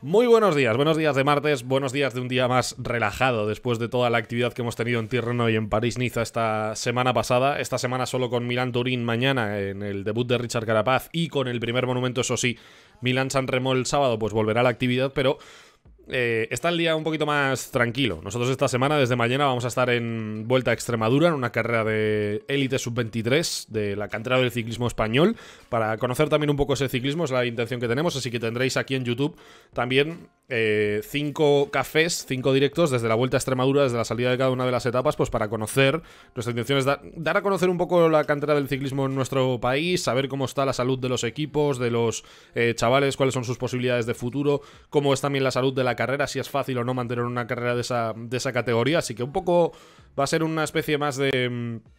Muy buenos días, buenos días de martes, buenos días de un día más relajado después de toda la actividad que hemos tenido en Tirreno y en París-Niza esta semana pasada. Esta semana solo con Milan turín mañana en el debut de Richard Carapaz y con el primer monumento, eso sí, Milán-San Remo el sábado, pues volverá a la actividad, pero eh, está el día un poquito más tranquilo. Nosotros esta semana, desde mañana, vamos a estar en Vuelta a Extremadura, en una carrera de élite sub-23 de la cantera del ciclismo español. Para conocer también un poco ese ciclismo, es la intención que tenemos, así que tendréis aquí en YouTube también eh, cinco cafés, cinco directos desde la vuelta a Extremadura, desde la salida de cada una de las etapas, pues para conocer, nuestra intención es dar a conocer un poco la cantera del ciclismo en nuestro país, saber cómo está la salud de los equipos, de los eh, chavales, cuáles son sus posibilidades de futuro, cómo es también la salud de la carrera, si es fácil o no mantener una carrera de esa, de esa categoría, así que un poco va a ser una especie más de... Mm,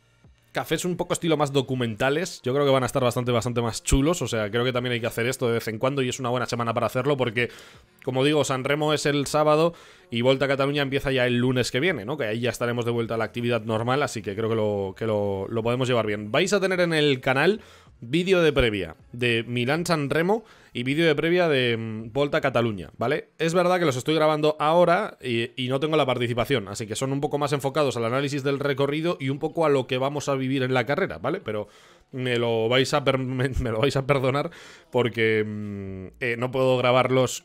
cafés un poco estilo más documentales. Yo creo que van a estar bastante, bastante más chulos. O sea, creo que también hay que hacer esto de vez en cuando y es una buena semana para hacerlo porque, como digo, San Remo es el sábado y Volta a Cataluña empieza ya el lunes que viene, ¿no? Que ahí ya estaremos de vuelta a la actividad normal, así que creo que lo, que lo, lo podemos llevar bien. Vais a tener en el canal vídeo de previa de Milán San Remo y vídeo de previa de mm, Volta Cataluña, ¿vale? Es verdad que los estoy grabando ahora y, no tengo la participación, así que son un poco más enfocados al análisis del recorrido y un poco a lo que vamos a vivir en la carrera, ¿vale? Pero me lo vais a, perdonar porque mm, eh, no puedo grabarlos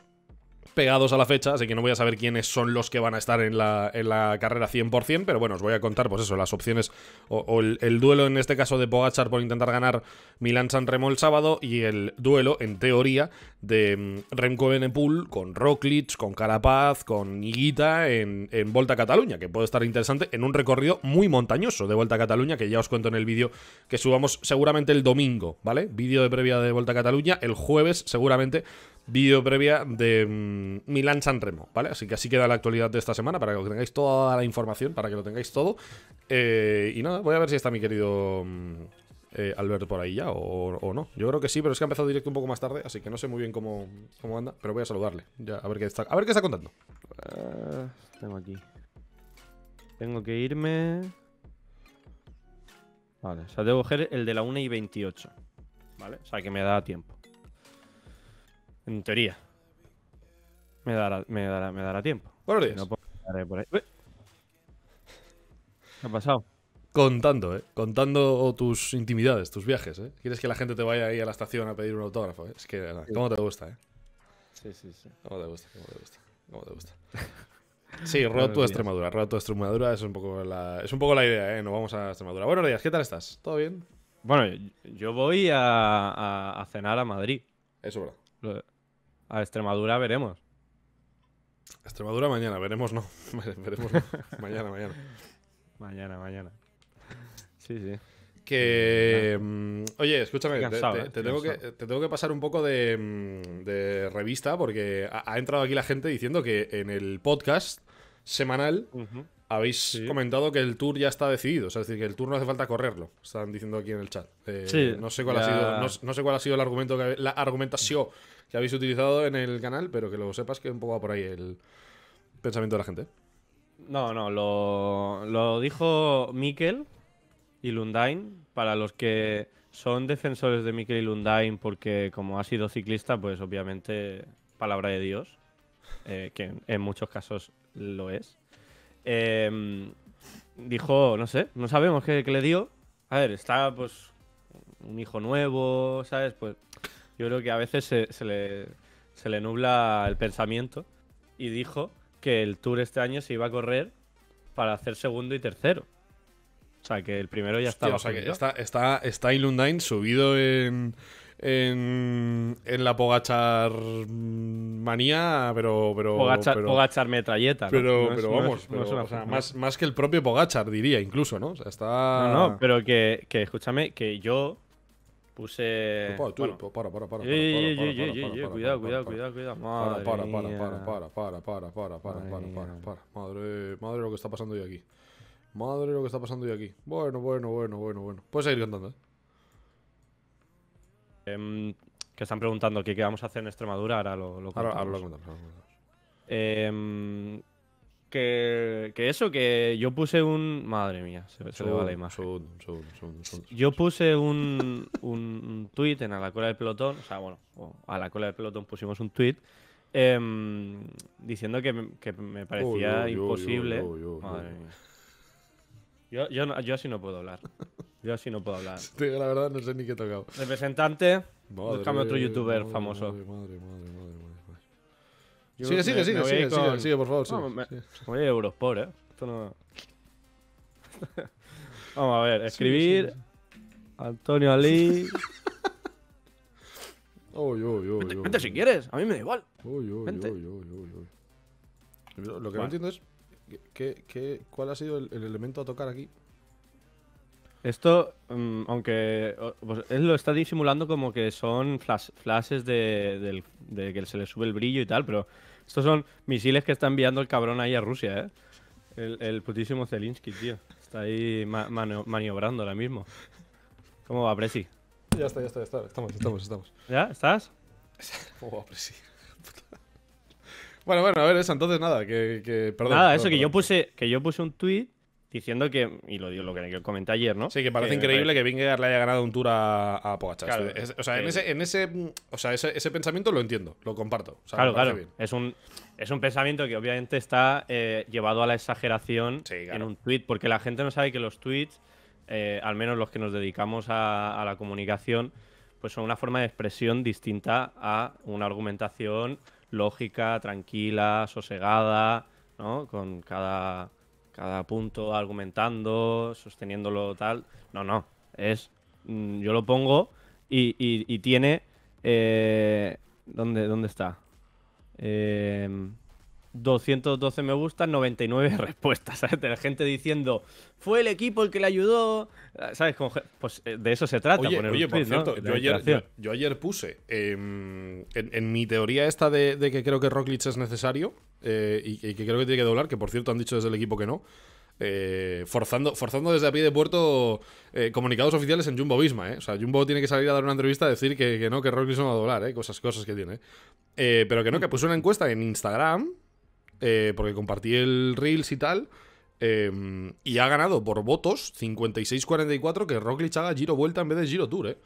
pegados a la fecha, así que no voy a saber quiénes son los que van a estar en la, en la carrera 100%, pero bueno, os voy a contar, pues eso, las opciones o, el, duelo en este caso de Pogachar por intentar ganar milan san Remo el sábado y el duelo, en teoría, de mm, Remco Benepool con Rocklitz con Carapaz, con Higuita en, en Volta a Cataluña, que puede estar interesante en un recorrido muy montañoso de Vuelta a Cataluña, que ya os cuento en el vídeo que subamos seguramente el domingo, ¿vale? Vídeo de previa de Vuelta a Cataluña, el jueves seguramente vídeo previa de mm, Milan Milán San Remo, ¿vale? Así que así queda la actualidad de esta semana para que tengáis toda la información, para que lo tengáis todo. Eh, y nada, voy a ver si está mi querido mm, eh, Alberto por ahí ya o, no. Yo creo que sí, pero es que ha empezado directo un poco más tarde, así que no sé muy bien cómo, anda, pero voy a saludarle. Ya, a ver qué está, a ver qué está contando. Eh, tengo aquí. Tengo que irme. Vale, o sea, tengo coger el de la 1 y 28. ¿Vale? O sea, que me da tiempo. En teoría. Me dará, tiempo. Buenos días. Pues, ¿Qué ha pasado? Contando, ¿eh? Contando tus intimidades, tus viajes, ¿eh? Quieres que la gente te vaya ahí a la estación a pedir un autógrafo, Es que, ¿cómo te gusta, eh? Sí, sí, sí. ¿Cómo te gusta? ¿Cómo te gusta? Sí, Roto Extremadura. Roto a Extremadura es un, poco la, es un poco la idea, ¿eh? No vamos a Extremadura. Buenos días, ¿qué tal estás? ¿Todo bien? Bueno, yo voy a, cenar a Madrid. Eso, verdad. A Extremadura veremos. Extremadura mañana, veremos no. veremos no. mañana, mañana. Mañana, mañana. Sí, sí. Que. Mm, oye, escúchame, te, eh, tengo que, te, tengo que, pasar un poco de, mm, revista porque ha, entrado aquí la gente diciendo que en el podcast semanal habéis comentado que el tour ya está decidido. O sea, es decir, que el tour no hace falta correrlo. Están diciendo aquí en el chat. Eh, no, sé cuál ha sido, no, sé cuál ha sido el argumento que, la argumentación que habéis utilizado en el canal, pero que lo sepas que un poco va por ahí el pensamiento de la gente. No, no, lo, dijo Mikel y Lundain. Para los que son defensores de Mikel y Lundain, porque como ha sido ciclista, pues obviamente, palabra de Dios, eh, que en muchos casos lo es. Em, dijo, no sé, no sabemos qué, qué, le dio. A ver, está pues un hijo nuevo, ¿sabes? Pues yo creo que a veces se, le, nubla el pensamiento y dijo que el Tour este año se iba a correr para hacer segundo y tercero. O sea, que el primero ya estaba. O sea, que está, está, está Ilundine subido en, en, la Pogachar manía, pero. pero Pogachar, metralleta. Pero, pero vamos, más, más, que el propio Pogachar, diría incluso, ¿no? O sea, está. No, no, pero que, que escúchame, que yo Puse. para bueno. Para, para, para. Cuidado, cuidado, cuidado, cuidado. Para, para, para, para, para, para, para, para, para, para, para. Madre, madre lo que está pasando hoy aquí. Madre lo que está pasando hoy aquí. Bueno, bueno, bueno, bueno, bueno. Puedes seguir cantando, eh. que están preguntando qué, vamos a hacer en Extremadura, ahora lo, lo contamos. Ahora, que, eso, que yo puse un. Madre mía, se, le va la imagen. yo puse un, un tweet en A la cola del pelotón. O sea, bueno, a la cola del pelotón pusimos un tweet em, diciendo que, me parecía imposible. Yo, yo, Madre Yo, así no puedo hablar. Yo así no puedo hablar. la verdad, no sé ni qué he tocado. Representante, búscame otro youtuber famoso. madre, madre, madre sigue, sigue, sigue, sigue, sigue, por favor. Esto no... Vamos a ver, escribir. Antonio Ali. Oy, vente, si quieres, a mí me da igual. Lo que no entiendo es que, cuál ha sido el elemento a tocar aquí esto, mm, aunque pues, él lo está disimulando como que son flashes de, que se le sube el brillo y tal, pero estos son misiles que está enviando el cabrón ahí a Rusia, ¿eh? El, putísimo Zelinsky, tío. Está ahí maniobrando ahora mismo. ¿Cómo va, Presi? Ya está, ya está, ya está. Estamos, estamos, estamos. ¿Ya? ¿Estás? ¿Cómo va, Presi? bueno, bueno, a ver, eso, entonces nada, que, perdón. Nada, eso, que, Yo puse, que yo puse un tweet diciendo que, y lo, lo que comenté ayer, ¿no? Sí, que parece increíble que Vingegaard le haya ganado un tour a, a o sea, en, ese, o sea ese, pensamiento lo entiendo, lo comparto. claro, claro. Es, un, es un pensamiento que obviamente está eh, llevado a la exageración en un tweet, porque la gente no sabe que los tweets, eh, al menos los que nos dedicamos a, a la comunicación, pues son una forma de expresión distinta a una argumentación lógica, tranquila, sosegada, ¿no? Con cada cada punto argumentando, sosteniéndolo tal. No, no. Es. Mm, yo lo pongo y, tiene. Eh, ¿dónde, está? Eh, em, 212 me gustan, 99 respuestas, ¿sabes? De la gente diciendo, fue el equipo el que le ayudó, ¿sabes? pues eh, de eso se trata. por cierto, yo, ayer, puse, em, en, mi teoría esta de, que creo que Roglic es necesario, eh, y, que creo que tiene que doblar, que por cierto han dicho desde el equipo que no. Eh, forzando, forzando desde a pie de puerto eh, comunicados oficiales en Jumbo Visma. Eh. O sea, Jumbo tiene que salir a dar una entrevista a decir que, no, que Roglic no va a doblar, eh. cosas, cosas que tiene. pero que no, que puso una encuesta en Instagram, porque compartí el Reels y tal, y ha ganado por votos 56-44 que Roglic haga Giro Vuelta en vez de Giro Tour.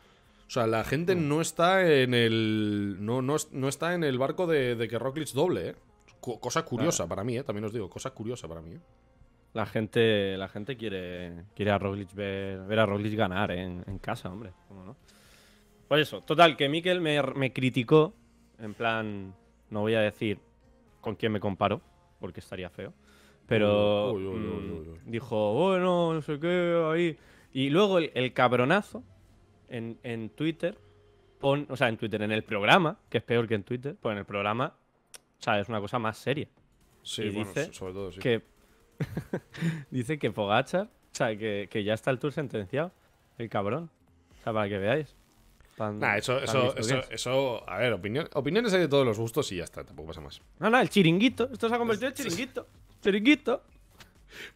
O sea, la gente mm. no está en el. No, está en el barco de, de que Roglic doble, eh cosa curiosa para mí, ¿eh? también os digo, cosa curiosa para mí. ¿eh? La gente, la gente quiere, quiere a Roglic ver, a Roglic ganar ¿eh? en, casa, hombre. Por Pues eso, total, que Mikel me, criticó, en plan, no voy a decir con quién me comparo, porque estaría feo. Pero mm, dijo, bueno, no sé qué, ahí. Y luego el, cabronazo en, Twitter, o sea, en Twitter, en el programa, que es peor que en Twitter, pues en el programa o sea, es una cosa más seria. Sí, bueno, sobre todo, sí. Que dice que Pogachar, o sea, que, ya está el tour sentenciado, el cabrón. O sea, para que veáis. eso, eso, eso, eso, a ver, opinión, opiniones hay de todos los gustos y ya está, tampoco pasa más. No, no, el chiringuito, esto se ha convertido en chiringuito. chiringuito.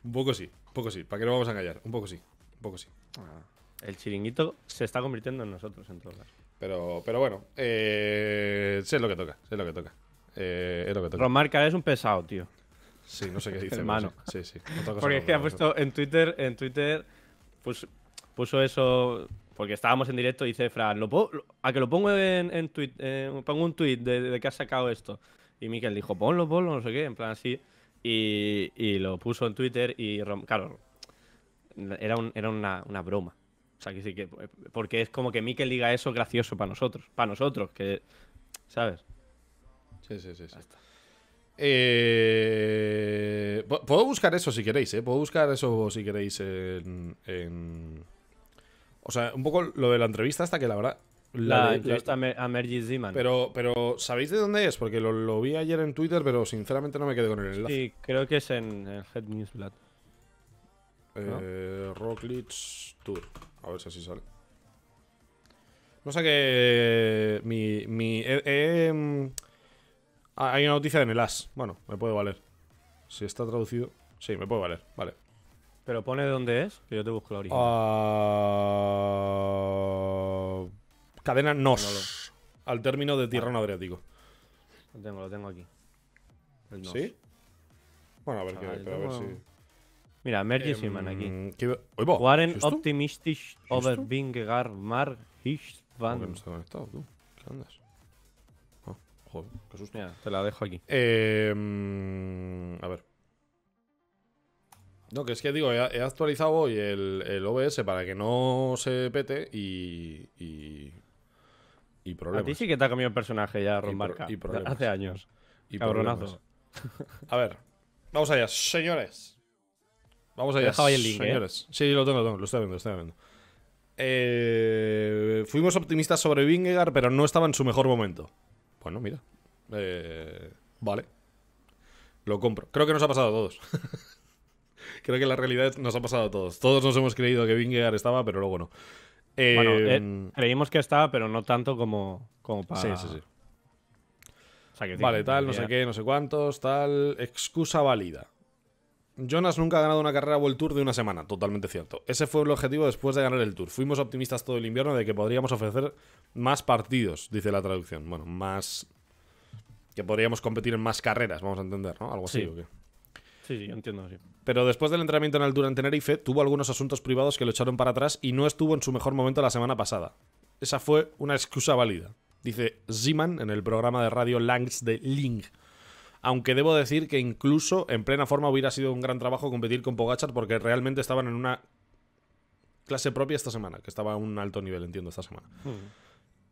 Un poco sí, un poco sí, para qué no vamos a engañar, un poco sí, un poco sí. Ah, el chiringuito se está convirtiendo en nosotros, en todo caso. Pero, pero bueno, eh, sé lo que toca, sé lo que toca. Eh, Romarca es un pesado, tío. Sí, no sé qué dice. Hermano. Sí, sí. porque es que ha puesto en Twitter, en Twitter, pues puso eso. Porque estábamos en directo y dice Fran, a que lo pongo en, Twitter, pongo un tweet de, que has sacado esto. Y Miquel dijo, ponlo, ponlo, no sé qué, en plan así. Y, lo puso en Twitter y claro, era, una, broma. O sea, que sí que, porque es como que Miquel diga eso gracioso para nosotros, para nosotros, que, ¿sabes? Sí, sí, sí. Eh, puedo buscar eso si queréis, ¿eh? Puedo buscar eso si queréis en, O sea, un poco lo de la entrevista hasta que la verdad... La, entrevista a Mergy Zeman. Pero, pero, ¿sabéis de dónde es? Porque lo, vi ayer en Twitter, pero sinceramente no me quedé con el enlace. Sí, creo que es en, Head Newsblad. Eh, Tour. A ver si así sale. No sé que Mi... mi em, Ah, hay una noticia de Melas. Bueno, me puede valer. Si está traducido. Sí, me puede valer. Vale. Pero pone dónde es, que yo te busco la origen. Ah, cadena NOS. Al término de Tirreno ah. Adriático. Lo tengo, lo tengo aquí. ¿Sí? Bueno, a ver, qué, a ver si. Mira, Mergy em, Siman aquí. ¿Qué... Oiga, Waren optimistisch over Mar ¿Qué andas? te la dejo aquí. Eh, mm, a ver. No, que es que digo, he, actualizado hoy el, el, OBS para que no se pete y. y, y problemas. A ti sí que te ha cambiado el personaje ya, Barca. Y, Hace años. Y Cabronazo. A ver, vamos allá, señores. Vamos allá, ¿eh? señores. Sí, lo tengo, lo estoy viendo, lo estoy viendo. Eh, fuimos optimistas sobre Vingegaard, pero no estaba en su mejor momento bueno, pues mira, eh, vale, lo compro. Creo que nos ha pasado a todos. Creo que la realidad nos ha pasado a todos. Todos nos hemos creído que Vingegaard estaba, pero luego no. Eh, em, creímos que estaba, pero no tanto como, como para... Sí, sí, sí. vale, tal, no sé qué, no sé cuántos, tal. Excusa válida. Jonas nunca ha ganado una carrera o el Tour de una semana, totalmente cierto. Ese fue el objetivo después de ganar el Tour. Fuimos optimistas todo el invierno de que podríamos ofrecer más partidos, dice la traducción. Bueno, más. que podríamos competir en más carreras, vamos a entender, ¿no? Algo así. Sí. Sí, sí, entiendo. Pero después del entrenamiento en altura en Tenerife, tuvo algunos asuntos privados que lo echaron para atrás y no estuvo en su mejor momento la semana pasada. Esa fue una excusa válida, dice Ziman en el programa de radio Langs de Ling aunque debo decir que incluso en plena forma hubiera sido un gran trabajo competir con Pogachar porque realmente estaban en una clase propia esta semana, que estaba a un alto nivel, entiendo, esta semana. Hmm.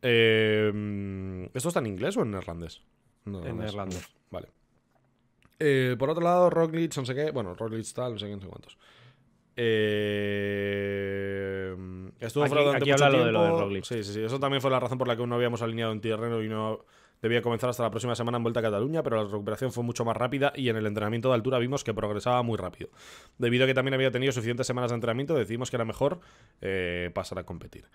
Eh, ¿Esto está en inglés o en neerlandés? No, en neerlandés. Vale. Eh, por otro lado, Roglic, no sé qué. Bueno, Roglic tal, no sé qué, no sé cuántos. Eh, estuvo aquí habla de lo de Sí, sí, sí. Eso también fue la razón por la que no habíamos alineado en terreno y no Debía comenzar hasta la próxima semana en Vuelta a Cataluña, pero la recuperación fue mucho más rápida y en el entrenamiento de altura vimos que progresaba muy rápido. Debido a que también había tenido suficientes semanas de entrenamiento, decidimos que era mejor eh, pasar a competir.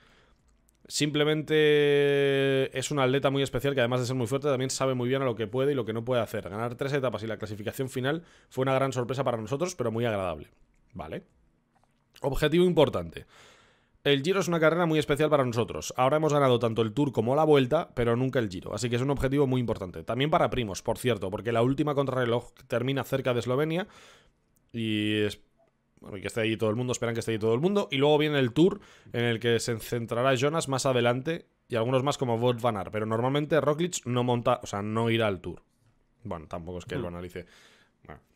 Simplemente es un atleta muy especial que además de ser muy fuerte también sabe muy bien a lo que puede y lo que no puede hacer. Ganar tres etapas y la clasificación final fue una gran sorpresa para nosotros, pero muy agradable. ¿Vale? Objetivo importante. El Giro es una carrera muy especial para nosotros. Ahora hemos ganado tanto el Tour como la Vuelta, pero nunca el Giro, así que es un objetivo muy importante. También para primos, por cierto, porque la última contrarreloj termina cerca de Eslovenia y es... que esté ahí todo el mundo, esperan que esté ahí todo el mundo. Y luego viene el Tour, en el que se centrará Jonas más adelante y algunos más como Vod Van pero normalmente Roglic no monta, o sea, no irá al Tour. Bueno, tampoco es que lo mm. analice.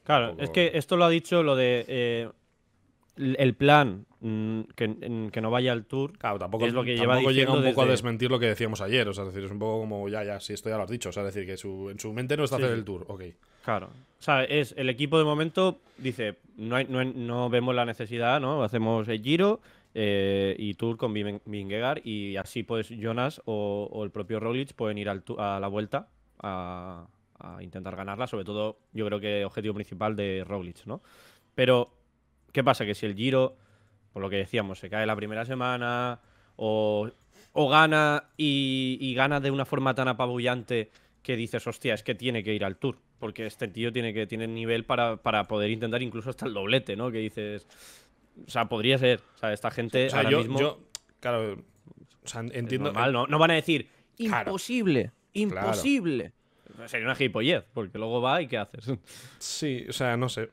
claro, es que esto lo ha dicho lo de... Eh, el plan mm, que, no vaya al tour claro, tampoco, es lo que lleva tampoco llega un poco a desmentir lo que decíamos ayer. O sea, es decir, es un poco como ya, ya, si esto ya lo has dicho. es decir, que su, en su mente no está hacer el tour. Ok. Claro. O sea, es el equipo de momento dice: no, hay, no, vemos la necesidad, ¿no? Hacemos el giro. Eh, y Tour con Vingegaard y así pues Jonas o, el propio Roglic pueden ir al a la vuelta a, intentar ganarla, sobre todo yo creo que objetivo principal de Roglic, ¿no? Pero ¿Qué pasa? Que si el Giro, por lo que decíamos, se cae la primera semana o, gana y, gana de una forma tan apabullante que dices, hostia, es que tiene que ir al Tour, porque este tío tiene que tiene nivel para, poder intentar incluso hasta el doblete, ¿no? Que dices, o sea, podría ser, o sea, esta gente o sea, ahora yo, mismo... Yo, claro, o sea, entiendo... ¿no? van a decir, imposible, imposible. Sería una gilipollez, porque luego va y ¿qué haces? Sí, o sea, no sé.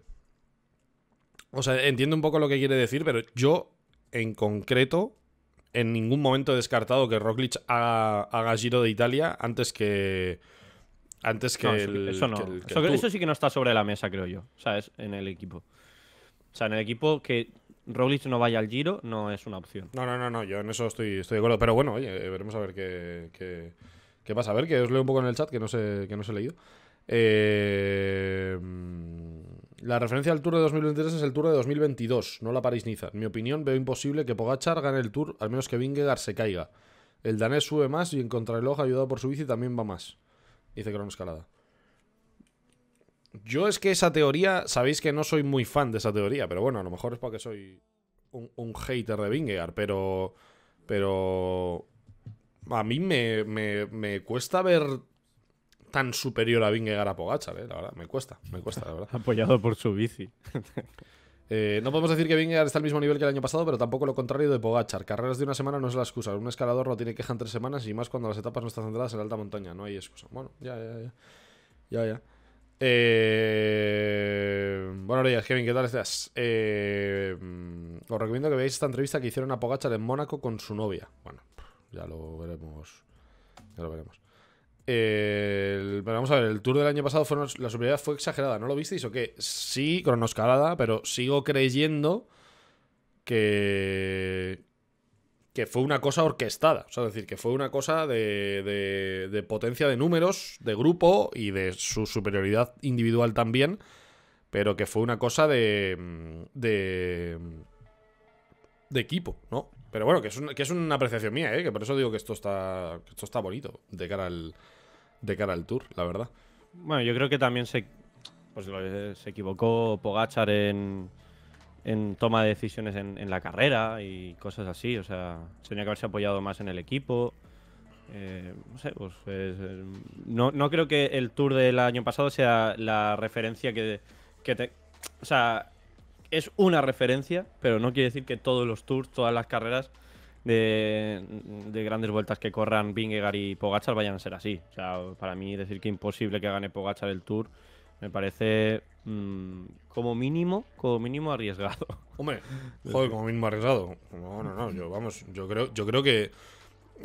O sea, entiendo un poco lo que quiere decir, pero yo, en concreto, en ningún momento he descartado que Roglic haga, Giro de Italia antes que. Antes que. eso, el, Que eso, sí que no está sobre la mesa, creo yo. O ¿Sabes? En el equipo. O sea, en el equipo que Roglic no vaya al Giro no es una opción. No, no, no, no. Yo en eso estoy, estoy de acuerdo. Pero bueno, oye, veremos a ver qué, qué, qué pasa. A ver, que os leo un poco en el chat que no sé, que no os he leído. Eh. La referencia al Tour de 2023 es el Tour de 2022, no la París-Niza. mi opinión, veo imposible que Pogachar gane el Tour, al menos que Vingegaard se caiga. El danés sube más y en contrarreloj, ayudado por su bici, también va más. Dice Crono Escalada. Yo es que esa teoría, sabéis que no soy muy fan de esa teoría, pero bueno, a lo mejor es porque soy un, hater de Vingegaard, pero... Pero... A mí me, me, me cuesta ver tan superior a Vingegaard a Pogachar, ¿eh? la verdad. Me cuesta, me cuesta, la verdad. Apoyado por su bici. Eh, no podemos decir que Vingegaard está al mismo nivel que el año pasado, pero tampoco lo contrario de Pogachar. Carreras de una semana no es la excusa. Un escalador no tiene queja en tres semanas y más cuando las etapas no están centradas en la alta montaña. No hay excusa. Bueno, ya, ya, ya. Ya, ya. Eh... Bueno, días, Kevin, ¿qué tal estás? Eh, mm, os recomiendo que veáis esta entrevista que hicieron a Pogachar en Mónaco con su novia. Bueno, ya lo veremos. Ya lo veremos. El, vamos a ver, el tour del año pasado fue, la superioridad fue exagerada, ¿no lo visteis o qué? Sí, cronoscalada, pero sigo creyendo que, que fue una cosa orquestada. O sea, es decir, que fue una cosa de, de, potencia de números, de grupo y de su superioridad individual también, pero que fue una cosa de. de. de equipo, ¿no? Pero bueno, que es, una apreciación mía, ¿eh? que por eso digo que esto está, esto está bonito de cara al, de cara al Tour, la verdad. Bueno, yo creo que también se, pues, se equivocó Pogachar en, en toma de decisiones en, en, la carrera y cosas así. O sea, tenía que haberse apoyado más en el equipo. Eh, no sé, pues eh, no, no, creo que el Tour del año pasado sea la referencia que, que te. O sea, es una referencia, pero no quiere decir que todos los tours, todas las carreras de, grandes vueltas que corran Bingegar y Pogachar vayan a ser así. O sea, para mí decir que imposible que gane Pogachar el Tour me parece mm, como mínimo, como mínimo arriesgado. Hombre, joder, como mínimo arriesgado. No, no, no, yo vamos, yo creo, yo creo que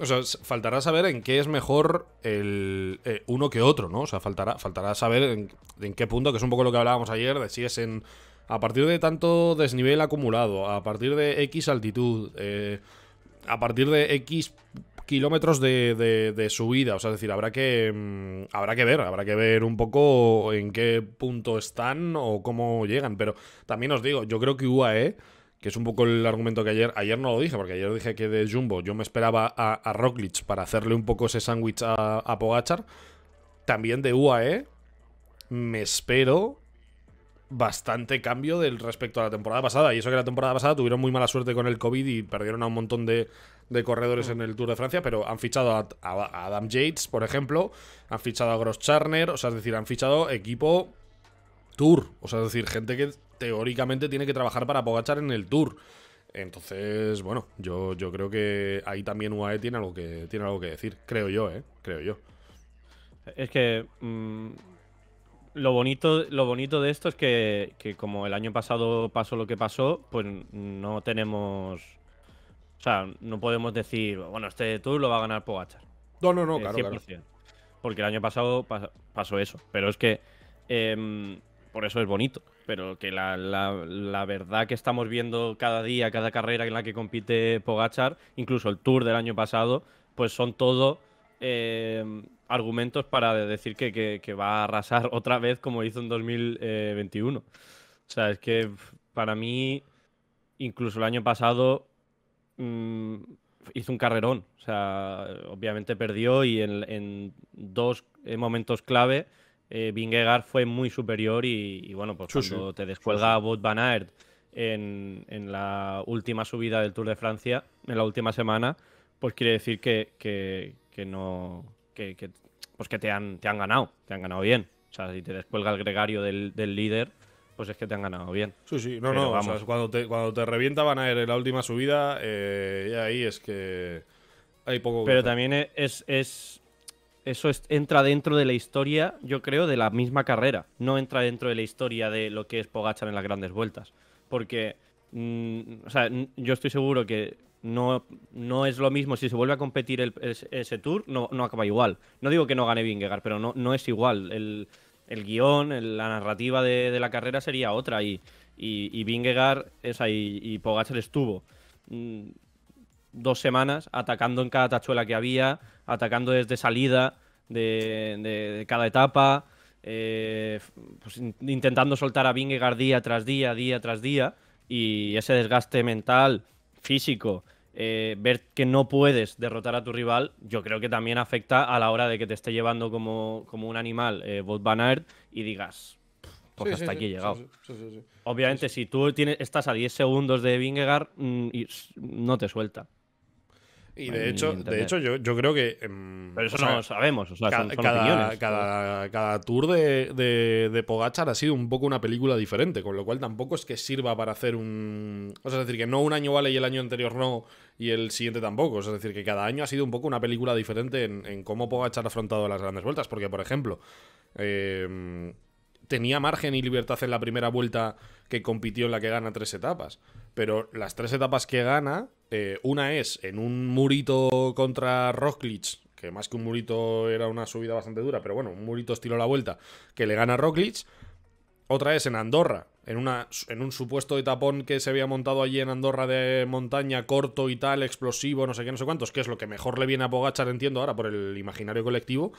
o sea, faltará saber en qué es mejor el eh, uno que otro, ¿no? O sea, faltará, faltará saber en, qué punto, que es un poco lo que hablábamos ayer, de si es en a partir de tanto desnivel acumulado, a partir de X altitud, eh, a partir de X kilómetros de, de, subida. O sea, es decir, habrá que, mm, habrá que ver, habrá que ver un poco en qué punto están o cómo llegan. Pero también os digo, yo creo que UAE, que es un poco el argumento que ayer, ayer no lo dije, porque ayer dije que de Jumbo yo me esperaba a, a para hacerle un poco ese sándwich a, a Pogachar. También de UAE me espero bastante cambio del respecto a la temporada pasada. Y eso que la temporada pasada tuvieron muy mala suerte con el COVID y perdieron a un montón de, corredores mm. en el Tour de Francia, pero han fichado a, Adam Yates, por ejemplo, han fichado a Gross Charner, o sea, es decir, han fichado equipo Tour, o sea, es decir, gente que teóricamente tiene que trabajar para Pogachar en el Tour. Entonces, bueno, yo, yo creo que ahí también UAE tiene algo que tiene algo que decir, creo yo, eh, creo yo. Es que mm, lo bonito, lo bonito de esto es que, como el año pasado pasó lo que pasó, pues no tenemos. O sea, no podemos decir, bueno, este tour lo va a ganar Pogachar. No, no, no, eh, claro, Porque el año pasado pasó eso. Pero es que. Em, por eso es bonito. Pero que la, verdad que estamos viendo cada día, cada carrera en la que compite Pogachar, incluso el tour del año pasado, pues son todo. Em, argumentos para decir que, que, va a arrasar otra vez como hizo en 2021. Eh, o sea, es que para mí, incluso el año pasado, mm, hizo un carrerón. O sea, obviamente perdió y en, dos eh, momentos clave, eh, Vingegaard fue muy superior y, bueno, pues cuando te descuelga a Van Aert en, la última subida del Tour de Francia, en la última semana, pues quiere decir que, que, no... que, pues que te han, te han ganado, te han ganado bien. O sea, si te descuelga el gregario del, líder, pues es que te han ganado bien. Sí, sí, no, no, cuando, te, cuando te revienta Van a ir en la última subida, eh, y ahí es que hay poco... Pero también es, eso entra dentro de la historia, yo creo, de la misma carrera. No entra dentro de la historia de lo que es Pogachar en las grandes vueltas. Porque, mm, o sea, yo estoy seguro que no, no es lo mismo. Si se vuelve a competir ese, tour, no, acaba igual. No digo que no gane Vingegaard, pero no, es igual. El, guión, la narrativa de, la carrera sería otra. Y, y, y Vingegaard esa, y, Pogacar estuvo mm, dos semanas atacando en cada tachuela que había, atacando desde salida de, de, cada etapa. Eh, pues intentando soltar a Vingegaard día tras día, día tras día, y ese desgaste mental, físico eh, ver que no puedes derrotar a tu rival, yo creo que también afecta a la hora de que te esté llevando como, un animal eh, Bot Van y digas, pues hasta aquí he llegado. Obviamente, si tú tienes, estás a 10 segundos de Vingegaard, mm, y no te suelta. Y de hecho, de hecho yo, creo que. Em, Pero eso no sabemos. cada, Cada, tour de, de, Pogachar ha sido un poco una película diferente, con lo cual tampoco es que sirva para hacer un. O sea, es decir, que no un año vale y el año anterior no, y el siguiente tampoco. es decir, que cada año ha sido un poco una película diferente en, cómo Pogachar ha afrontado las grandes vueltas. Porque, por ejemplo, em, tenía margen y libertad en la primera vuelta que compitió en la que gana tres etapas. Pero las tres etapas que gana, eh, una es en un murito contra Roglic, que más que un murito era una subida bastante dura, pero bueno, un murito estilo la vuelta, que le gana Roglic. Otra es en Andorra, en, una, en un supuesto etapón que se había montado allí en Andorra de montaña, corto y tal, explosivo, no sé qué, no sé cuántos, que es lo que mejor le viene a Pogachar, entiendo ahora, por el imaginario colectivo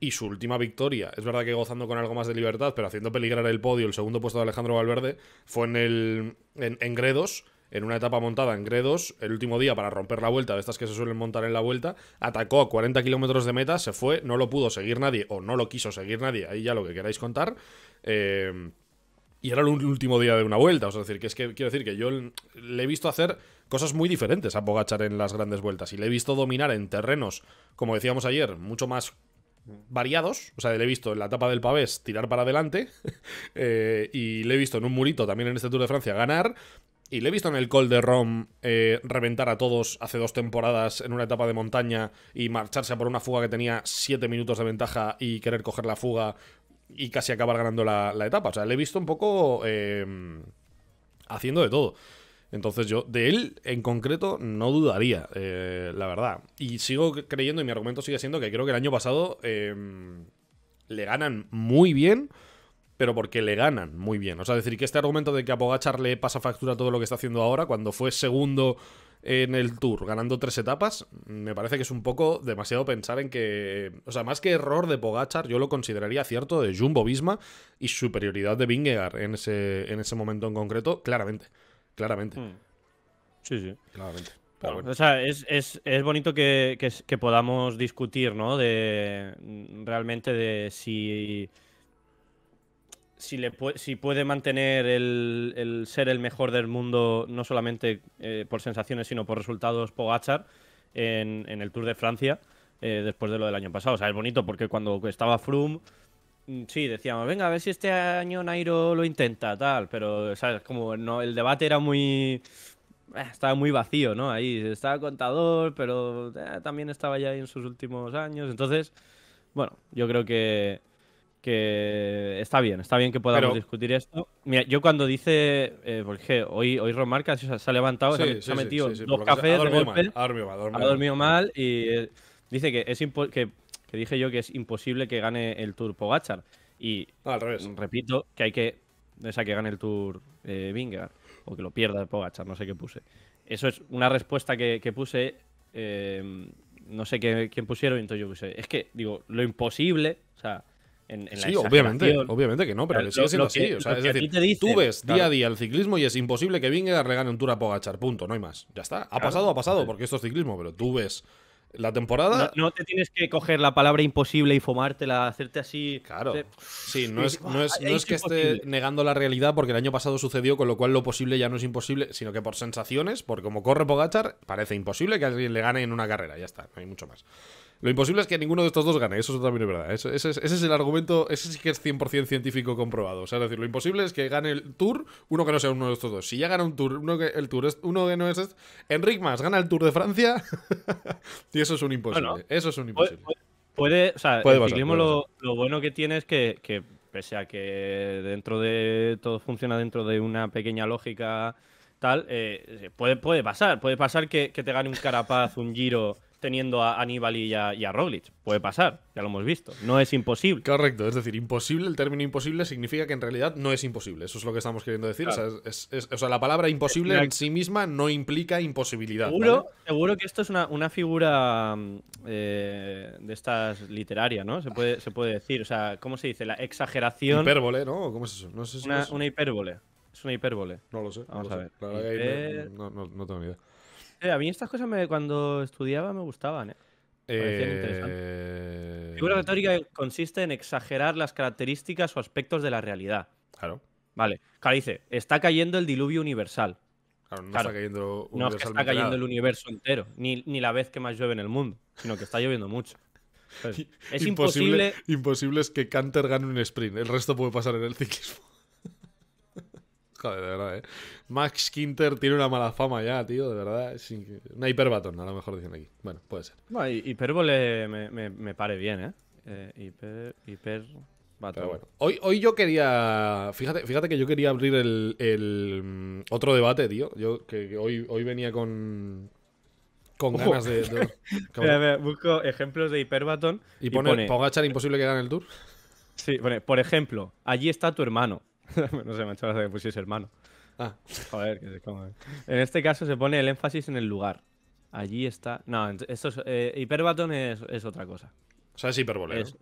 y su última victoria, es verdad que gozando con algo más de libertad, pero haciendo peligrar el podio, el segundo puesto de Alejandro Valverde, fue en, el, en, Gredos, en una etapa montada en Gredos, el último día para romper la vuelta, de estas que se suelen montar en la vuelta, atacó a 40 kilómetros de meta, se fue, no lo pudo seguir nadie, o no lo quiso seguir nadie, ahí ya lo que queráis contar. Eh, y era el último día de una vuelta. O sea, decir, que es que quiero decir que yo le he visto hacer cosas muy diferentes a Bogachar en las grandes vueltas. Y le he visto dominar en terrenos, como decíamos ayer, mucho más variados. O sea, le he visto en la etapa del pavés tirar para adelante. Eh, y le he visto en un murito también en este Tour de Francia ganar. Y le he visto en el Col de Rom eh, reventar a todos hace dos temporadas en una etapa de montaña y marcharse por una fuga que tenía 7 minutos de ventaja y querer coger la fuga y casi acabar ganando la, etapa. O sea, le he visto un poco eh, haciendo de todo. Entonces yo de él en concreto no dudaría, eh, la verdad. Y sigo creyendo, y mi argumento sigue siendo que creo que el año pasado em, le ganan muy bien, pero porque le ganan muy bien. O sea, decir que este argumento de que a Pogachar le pasa factura todo lo que está haciendo ahora, cuando fue segundo en el tour, ganando tres etapas, me parece que es un poco demasiado pensar en que... O sea, más que error de Pogachar, yo lo consideraría cierto de Jumbo Visma y superioridad de Vingegaard en ese, en ese momento en concreto, claramente. Claramente. Mm. Sí, sí. Claramente. O sea, es, bonito que, podamos discutir, ¿no? De realmente de si. Si, le si puede mantener el, ser el mejor del mundo, no solamente eh, por sensaciones, sino por resultados Pogachar en, el Tour de Francia, eh, después de lo del año pasado. O sea, es bonito porque cuando estaba Froome Mm, sí, decíamos, venga, a ver si este año Nairo lo intenta, tal, pero, ¿sabes? Como no, el debate era muy... Eh, estaba muy vacío, ¿no? Ahí estaba contador, pero eh, también estaba ya ahí en sus últimos años. Entonces, bueno, yo creo que, que está bien, está bien que podamos discutir esto. Mira, yo cuando dice, eh, porque hoy, hoy Ron se, ha levantado, se, ha metido dos cafés, ha dormido, mal, ha dormido, ha dormido mal, y dice que es que que dije yo que es imposible que gane el Tour Pogachar. Y repito que hay que. O sea, que gane el Tour eh, o que lo pierda el Pogachar, no sé qué puse. Eso es una respuesta que, puse. Eh, no sé qué, quién pusieron, entonces yo puse. Es que, digo, lo imposible, o sea. En, sí, obviamente, que no, pero le sigue siendo así. es decir, tú ves día a día el ciclismo y es imposible que Vingegaard regane un Tour a Pogachar, punto, no hay más. Ya está, ha pasado, ha pasado, porque esto es ciclismo, pero tú ves la temporada. No, te tienes que coger la palabra imposible y fumártela, hacerte así. Claro. Sí, no es, no es, no es que esté negando la realidad porque el año pasado sucedió, con lo cual lo posible ya no es imposible, sino que por sensaciones, porque como corre Pogachar, parece imposible que alguien le gane en una carrera, ya está, no hay mucho más. Lo imposible es que ninguno de estos dos gane, eso también es verdad. Eso, ese, es, el argumento, ese sí que es 100% científico comprobado. O sea, es decir, lo imposible es que gane el Tour uno que no sea uno de estos dos. Si ya gana un Tour, uno que, el Tour es uno que no es... Enric Mas gana el Tour de Francia y eso es un imposible. eso es un imposible. Puede, o sea, puede lo, bueno que tiene es que, que, pese a que dentro de todo funciona dentro de una pequeña lógica tal, eh, puede, puede pasar. Puede pasar que, que te gane un Carapaz, un Giro teniendo a Aníbal y a, Roglic. Puede pasar, ya lo hemos visto. No es imposible. Correcto, es decir, imposible, el término imposible significa que en realidad no es imposible. Eso es lo que estamos queriendo decir. O, sea, la palabra imposible en sí misma no implica imposibilidad. Seguro, seguro que esto es una, figura mm, eh, de estas literarias ¿no? Se puede, se puede decir, o sea, ¿cómo se dice? La exageración. Hipérbole, ¿no? ¿Cómo es eso? una, hipérbole. Es una hipérbole. No lo sé. Vamos a ver. no tengo ni idea. Eh, a mí estas cosas me, cuando estudiaba me gustaban, ¿eh? Parecían interesantes. Eh, retórica consiste en exagerar las características o aspectos de la realidad. Claro. Vale. Claro, dice, está cayendo el diluvio universal. Claro, no está cayendo está cayendo el universo entero, ni, la vez que más llueve en el mundo, sino que está lloviendo mucho. es imposible, imposible. Imposible es que Canter gane un sprint. El resto puede pasar en el ciclismo. Joder, de verdad, ¿eh? Max Kinter tiene una mala fama ya, tío, de verdad. Una hiperbatón, a lo mejor dicen aquí. Bueno, puede ser. Bueno, hipérbole me, pare bien, ¿eh? eh Pero Hoy, hoy yo quería. Fíjate, fíjate que yo quería abrir el, mm, otro debate, tío. Yo que, hoy, hoy venía con. Con ganas de. busco ejemplos de hiperbatón. Y, y pone, pone... a echar imposible que gane el tour? Sí, pone, por ejemplo, allí está tu hermano. no sé, me ha hecho que pusiese hermano. Ah. Joder, que se come. En este caso se pone el énfasis en el lugar. Allí está. No, esto es, eh, hiperbatón es, otra cosa. O sea, es hiperbole. Es,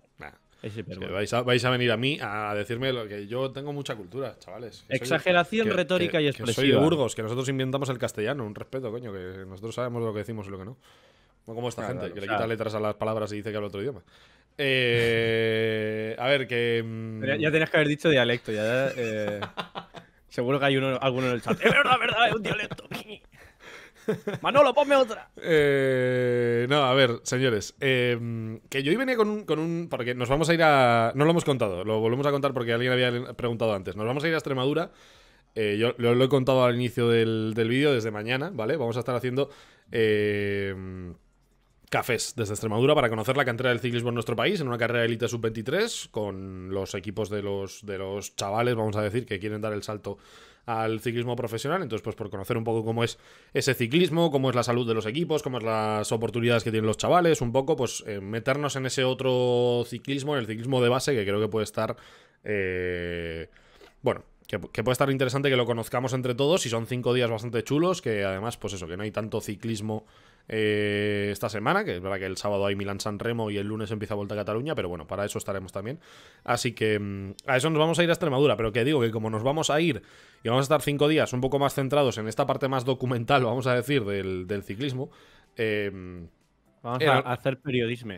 vais, a, venir a mí a decirme lo que yo tengo mucha cultura, chavales. Exageración retórica y expresión soy Burgos, que nosotros inventamos el castellano. Un respeto, coño, que nosotros sabemos lo que decimos y lo que no. como esta gente, que le quita letras a las palabras y dice que habla otro idioma. Eh, a ver, que. Mm, ya, tenías que haber dicho dialecto, ya. Eh, seguro que hay uno, alguno en el chat. Es verdad, verdad, es un dialecto. Manolo, ponme otra. Eh, no, a ver, señores. que yo hoy venía con un, con un. Porque nos vamos a ir a. No lo hemos contado, lo volvemos a contar porque alguien había preguntado antes. Nos vamos a ir a Extremadura. yo lo, he contado al inicio del, del vídeo, desde mañana, ¿vale? Vamos a estar haciendo. Eh, cafés desde Extremadura para conocer la cantera del ciclismo en nuestro país en una carrera élite sub-23 con los equipos de los, de los chavales, vamos a decir, que quieren dar el salto al ciclismo profesional. Entonces, pues por conocer un poco cómo es ese ciclismo, cómo es la salud de los equipos, cómo es las oportunidades que tienen los chavales, un poco, pues eh, meternos en ese otro ciclismo, en el ciclismo de base, que creo que puede estar... Eh, bueno, que, puede estar interesante que lo conozcamos entre todos y son cinco días bastante chulos, que además, pues eso, que no hay tanto ciclismo eh, esta semana, que es verdad que el sábado hay Milán-San Remo y el lunes empieza Vuelta a Cataluña, pero bueno, para eso estaremos también. Así que mm, a eso nos vamos a ir a Extremadura, pero que digo que como nos vamos a ir y vamos a estar cinco días un poco más centrados en esta parte más documental, vamos a decir, del, ciclismo, eh, Vamos a hacer periodismo.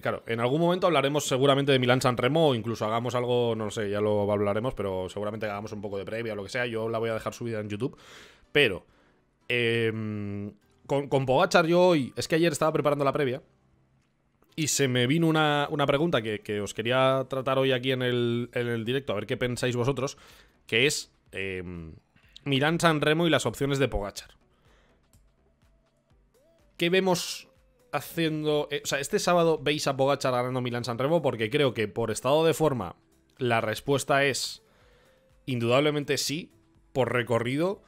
claro, en algún momento hablaremos seguramente de Milán-San Remo o incluso hagamos algo, no sé, ya lo hablaremos, pero seguramente hagamos un poco de previa o lo que sea. Yo la voy a dejar subida en YouTube. Pero em, con, Pogachar yo hoy, es que ayer estaba preparando la previa y se me vino una, pregunta que, os quería tratar hoy aquí en el, directo, a ver qué pensáis vosotros, que es eh, Miran Sanremo y las opciones de Pogachar. ¿Qué vemos haciendo? Eh, o sea, este sábado veis a Pogachar ganando Milan Sanremo porque creo que por estado de forma la respuesta es indudablemente sí, por recorrido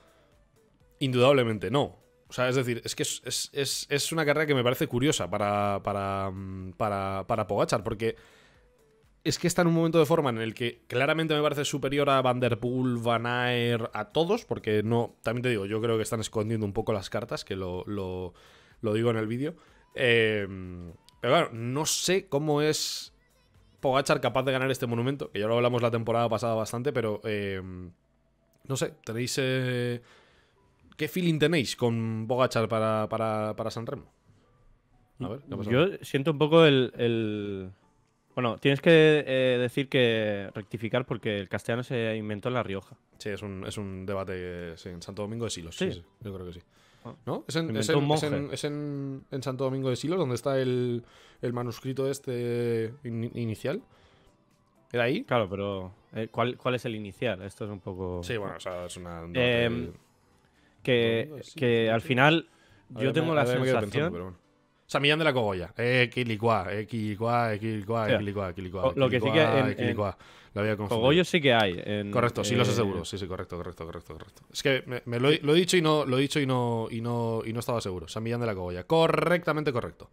indudablemente no. O sea, es decir, es que es, una carrera que me parece curiosa para, para, mm, para, para Pogachar, porque es que está en un momento de forma en el que claramente me parece superior a Vanderpool, Van Aer, a todos, porque no, también te digo, yo creo que están escondiendo un poco las cartas, que lo, digo en el vídeo. Eh, pero claro, no sé cómo es Pogachar capaz de ganar este monumento, que ya lo hablamos la temporada pasada bastante, pero eh, no sé, tenéis... Eh, ¿Qué feeling tenéis con Bogachar para, para, para San Remo? A ver, ¿qué pasa? Yo siento un poco el. Bueno, tienes que eh, decir que rectificar porque el castellano se inventó en La Rioja. Sí, es un, debate en Santo Domingo de Silos. Sí, yo creo que sí. Ah. ¿No? Es, en, Santo Domingo de Silos donde está el, el manuscrito este inicial. ¿Era ahí? Claro, pero eh, ¿cuál, es el inicial? Esto es un poco. Sí, bueno, o sea, es una. Em, que, que al final yo tengo la sensación... Millán de la Cogolla. Lo que sí que en, eh, sí que hay. correcto, sí, los aseguro. Eh, sí, sí, correcto, correcto, correcto, Es que me, lo, he, dicho y no, lo he dicho y no, y no, y no estaba seguro. San Millán de la Cogolla. Correctamente correcto.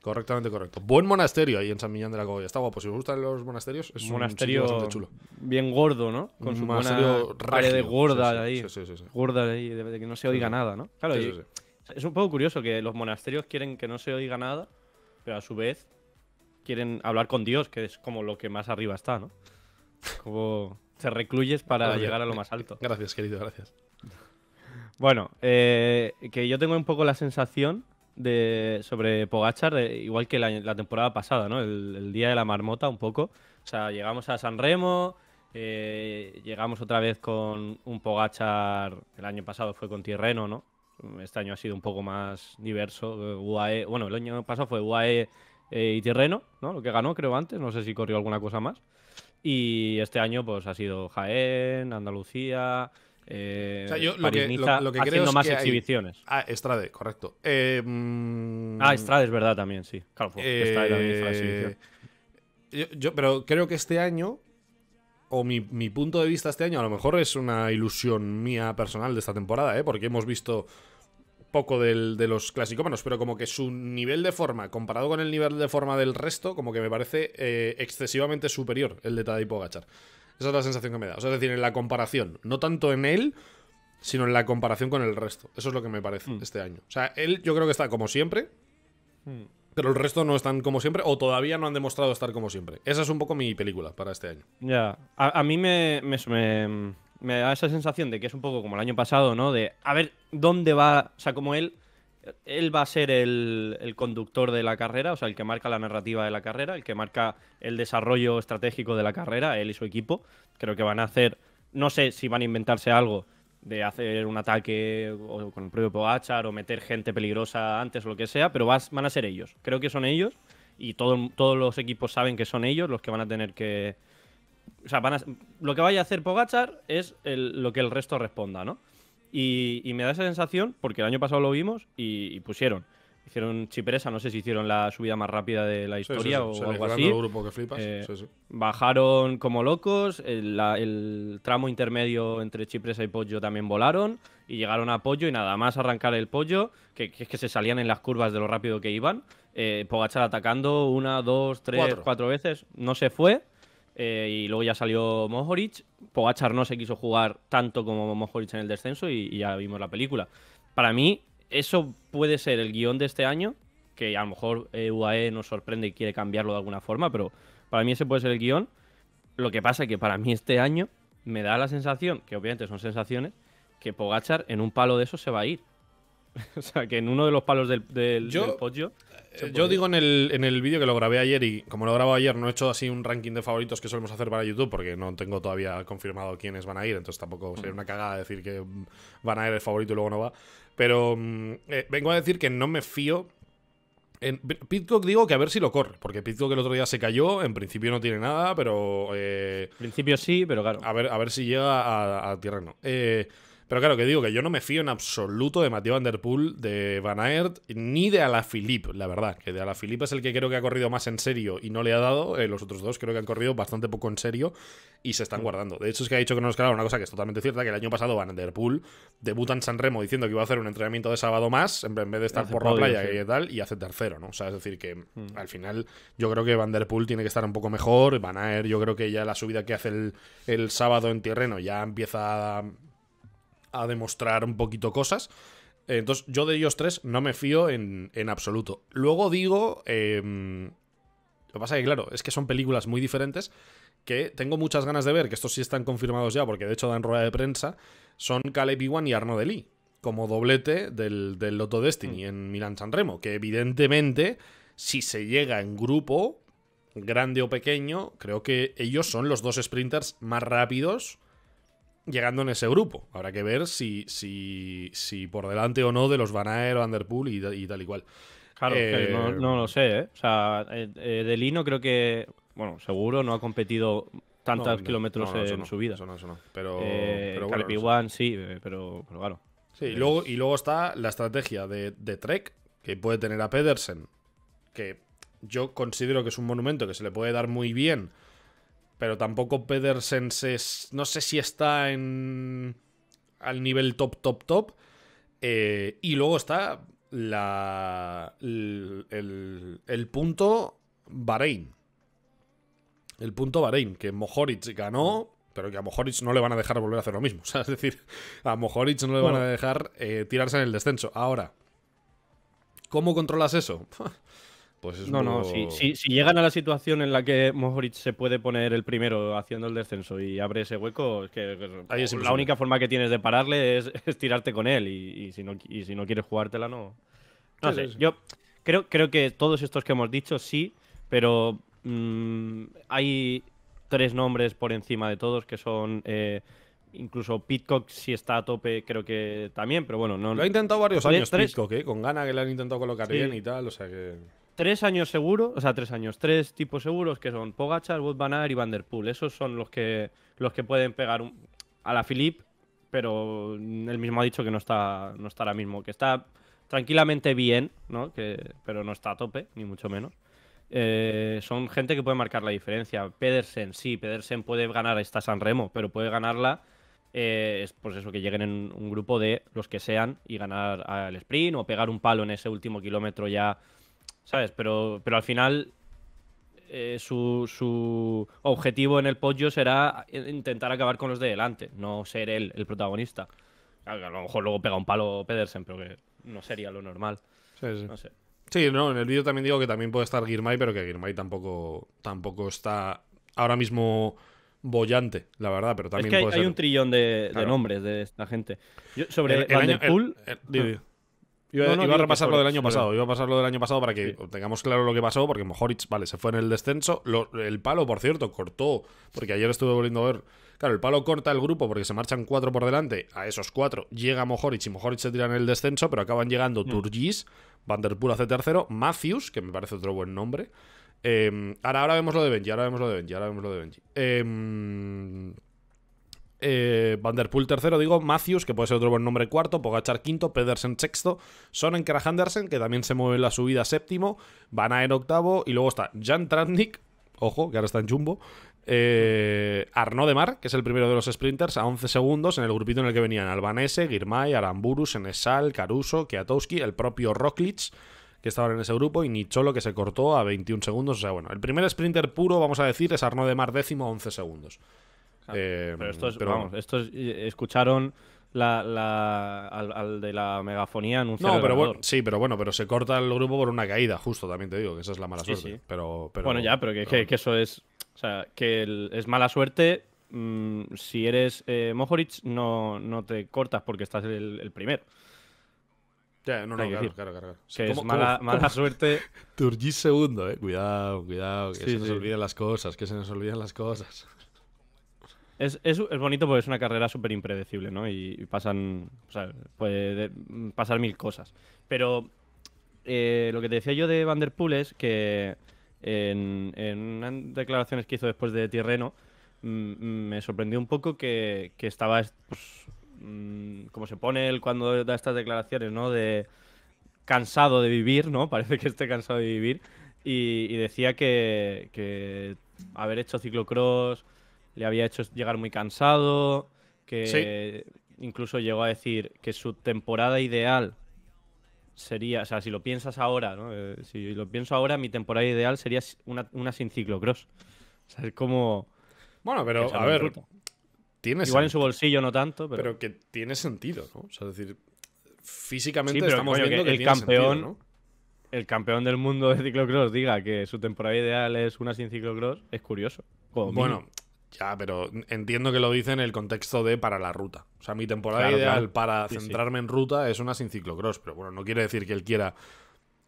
Correctamente correcto. Buen monasterio ahí en San Millán de la Cogolla. Está guapo. Si os gustan los monasterios, es monasterio bastante chulo. Bien gordo, ¿no? Con su monasterio de gorda sí, sí, ahí. Sí, gorda ahí, de, que no se oiga nada, ¿no? Claro, es un poco curioso que los monasterios quieren que no se oiga nada, pero a su vez quieren hablar con Dios, que es como lo que más arriba está, ¿no? Como te recluyes para llegar a lo más alto. Gracias, querido, gracias. Bueno, eh, que yo tengo un poco la sensación sobre Pogachar, eh, igual que la, temporada pasada, ¿no? El, día de la marmota, un poco. O sea, llegamos a San Remo, eh, llegamos otra vez con un Pogachar, el año pasado fue con Tirreno, ¿no? Este año ha sido un poco más diverso. Eh, bueno, el año pasado fue UAE y Tirreno, ¿no? Lo que ganó, creo, antes. No sé si corrió alguna cosa más. Y este año, pues ha sido Jaén, Andalucía, eh, lo que, más exhibiciones. Ah, Estrade, correcto. Em, ah, Estrade es verdad también, sí. Eh, yo, pero creo que este año, o mi, punto de vista este año, a lo mejor es una ilusión mía personal de esta temporada, ¿eh? porque hemos visto poco de los clasicómanos, pero como que su nivel de forma, comparado con el nivel de forma del resto, como que me parece eh, excesivamente superior el de Tadej Pogachar. Esa es la sensación que me da. O sea, es decir, en la comparación. No tanto en él, sino en la comparación con el resto. Eso es lo que me parece mm. este año. O sea, él yo creo que está como siempre. Mm. Pero el resto no están como siempre o todavía no han demostrado estar como siempre. Esa es un poco mi película para este año. Ya, a, mí me, me da esa sensación de que es un poco como el año pasado, ¿no? De a ver dónde va, o sea, como él él va a ser el, conductor de la carrera, o sea, el que marca la narrativa de la carrera, el que marca el desarrollo estratégico de la carrera, él y su equipo. Creo que van a hacer, no sé si van a inventarse algo de hacer un ataque con el propio Pogachar o meter gente peligrosa antes o lo que sea, pero van a ser ellos. Creo que son ellos y todos los equipos saben que son ellos los que van a tener que... O sea, lo que vaya a hacer Pogachar es lo que el resto responda, ¿no? Y, me da esa sensación, porque el año pasado lo vimos y, pusieron. Hicieron Chipresa, no sé si hicieron la subida más rápida de la historia o algo así. El grupo que eh, bajaron como locos, el, tramo intermedio entre Chipresa y Pollo también volaron y llegaron a Pollo y nada más arrancar el Pollo, que, es que se salían en las curvas de lo rápido que iban. Eh, Pogachar atacando una, dos, tres, cuatro veces, no se fue. Eh, y luego ya salió Mohoric. Pogachar no se quiso jugar tanto como Mohoric en el descenso y, ya vimos la película. Para mí, eso puede ser el guión de este año, que a lo mejor eh, UAE nos sorprende y quiere cambiarlo de alguna forma, pero para mí ese puede ser el guión. Lo que pasa es que para mí este año me da la sensación, que obviamente son sensaciones, que Pogachar en un palo de eso se va a ir. o sea, que en uno de los palos del, del, yo, eh, Yo digo en el, en vídeo que lo grabé ayer y como lo grabo ayer no he hecho así un ranking de favoritos que solemos hacer para YouTube porque no tengo todavía confirmado quiénes van a ir, entonces tampoco mm. sería una cagada decir que van a ir el favorito y luego no va. Pero mm, eh, vengo a decir que no me fío en Pitcock digo que a ver si lo corre, porque Pitcock el otro día se cayó, en principio no tiene nada, pero... Eh, en principio sí, pero claro. A ver, a ver si llega a, a no. Eh, pero claro, que digo que yo no me fío en absoluto de Mateo Van de Van Aert, ni de Alaphilippe, la verdad. Que de Alaphilippe es el que creo que ha corrido más en serio y no le ha dado. Eh, los otros dos creo que han corrido bastante poco en serio y se están mm. guardando. De hecho, es que ha dicho que no nos claro una cosa que es totalmente cierta, que el año pasado Van Der Poel debuta en San Remo diciendo que iba a hacer un entrenamiento de sábado más, en vez de estar por la playa y tal, y hace tercero, ¿no? O sea, es decir, que mm. al final yo creo que Van tiene que estar un poco mejor, Van Aert yo creo que ya la subida que hace el, sábado en terreno ya empieza a a demostrar un poquito cosas. Entonces, yo de ellos tres no me fío en, en absoluto. Luego digo. Em, lo que pasa es que, claro, es que son películas muy diferentes que tengo muchas ganas de ver, que estos sí están confirmados ya, porque de hecho dan rueda de prensa. Son Caleb Iwan y Arno Lee como doblete del, del Lotto Destiny mm. en Milan Remo, Que evidentemente, si se llega en grupo, grande o pequeño, creo que ellos son los dos sprinters más rápidos llegando en ese grupo. Habrá que ver si, si, si por delante o no de los Van Aer, Underpool y, tal y cual. Claro, eh, no, lo sé, ¿eh? O sea, eh, eh, Delino creo que, bueno, seguro no ha competido tantos kilómetros en su vida. Eso no, no. Pero, pero sí, pero, claro. Sí, y luego, y luego está la estrategia de, de Trek, que puede tener a Pedersen, que yo considero que es un monumento que se le puede dar muy bien pero tampoco Pedersen se, no sé si está en al nivel top, top, top. Eh, y luego está la, el, el, punto Bahrein. El punto Bahrein, que Mohoric ganó, pero que a Mohoric no le van a dejar volver a hacer lo mismo. O sea, es decir, a Mohoric no le van a dejar eh, tirarse en el descenso. Ahora, ¿cómo controlas eso? Pues no, no, si, llegan a la situación en la que Moritz se puede poner el primero haciendo el descenso y abre ese hueco, es que es la única forma que tienes de pararle es, tirarte con él y, si no, si no quieres jugártela, no. No sé, yo creo, creo que todos estos que hemos dicho sí, pero mm, hay tres nombres por encima de todos que son... Eh, incluso Pitcock, si está a tope, creo que también, pero bueno, no. Lo ha intentado varios años Pitcock, eh, con gana que le han intentado colocar bien y tal, o sea que tres años seguros, o sea, tres años, tres tipos seguros que son Pogachar, Wood Van y Vanderpool. Esos son los que, los que pueden pegar a la Philip, pero él mismo ha dicho que no está, no está ahora mismo, que está tranquilamente bien, ¿no? Que, pero no está a tope, ni mucho menos. Eh, son gente que puede marcar la diferencia. Pedersen, sí, Pedersen puede ganar esta San Remo, pero puede ganarla, eh, es pues eso, que lleguen en un grupo de los que sean y ganar al sprint o pegar un palo en ese último kilómetro ya ¿sabes? Pero, pero al final eh, su, objetivo en el pollo será intentar acabar con los de delante, no ser él el protagonista. A lo mejor luego pega un palo Pedersen, pero que no sería lo normal. Sí, No en el vídeo también digo que también puede estar Girmay, pero que Girmay tampoco, tampoco está ahora mismo bollante, la verdad, pero también hay, un trillón de, nombres de esta gente. sobre el, Iba, a repasar lo del año pasado, iba a pasar lo del año pasado para que tengamos claro lo que pasó, porque Mojoric, vale, se fue en el descenso. el palo, por cierto, cortó, porque ayer estuve volviendo a ver. Claro, el palo corta el grupo porque se marchan cuatro por delante. A esos cuatro llega Mohoric y Mojoric se tira en el descenso, pero acaban llegando mm. Turgis, Vanderpool hace tercero, Matthews, que me parece otro buen nombre. Eh, ahora, ahora vemos lo de Benji, ahora vemos lo de Benji, ahora vemos lo de Benji. Eh, eh, Poel tercero, digo, Matthews, que puede ser otro buen nombre cuarto, Pogachar quinto, Pedersen sexto, Sonenkera Andersen, que también se mueve en la subida séptimo, Van en octavo, y luego está Jan Tratnik, ojo, que ahora está en Jumbo, eh, Arnaud de Mar, que es el primero de los sprinters, a 11 segundos en el grupito en el que venían Albanese, Girmay, Aramburu, Senesal, Caruso, Kiatowski, el propio Rocklitz que estaban en ese grupo, y Nicholo, que se cortó a 21 segundos. O sea, bueno, el primer sprinter puro, vamos a decir, es Arnaud de Mar, décimo a 11 segundos. Eh, pero esto, vamos, estos escucharon la, al, de la megafonía anunciando No, pero bueno, sí, pero bueno, pero se corta el grupo por una caída, justo también te digo, que esa es la mala suerte. Pero, bueno, ya, pero que, eso es. O sea, que es mala suerte. Mm, si eres eh, no, no te cortas porque estás el, primero. Ya, no, no, claro, claro, Que es mala, suerte. Turgis segundo, eh. Cuidado, cuidado, que se nos olviden las cosas, que se nos olviden las cosas. Es, es, bonito porque es una carrera súper impredecible, ¿no? Y, pasan, puede pasar mil cosas. Pero eh, lo que te decía yo de Van Der Poel es que en, unas declaraciones que hizo después de Tirreno, mm, mm, me sorprendió un poco que, estaba, pues, mm, como se pone él cuando da estas declaraciones, ¿no? De cansado de vivir, ¿no? Parece que esté cansado de vivir. Y, decía que haber hecho ciclocross, le había hecho llegar muy cansado, que incluso llegó a decir que su temporada ideal sería, o sea, si lo piensas ahora, ¿no? Eh, si lo pienso ahora, mi temporada ideal sería una, sin ciclocross. O sea, es como... Bueno, pero a ver, Igual en su bolsillo no tanto, pero... Pero que tiene sentido, ¿no? O sea, es decir, físicamente estamos viendo que, el campeón... el campeón del mundo de ciclocross diga que su temporada ideal es una sin ciclocross, es curioso. bueno, ya, pero entiendo que lo dice en el contexto de para la ruta. O sea, mi temporada ideal para centrarme en ruta es una sin ciclocross, pero bueno, no quiere decir que él quiera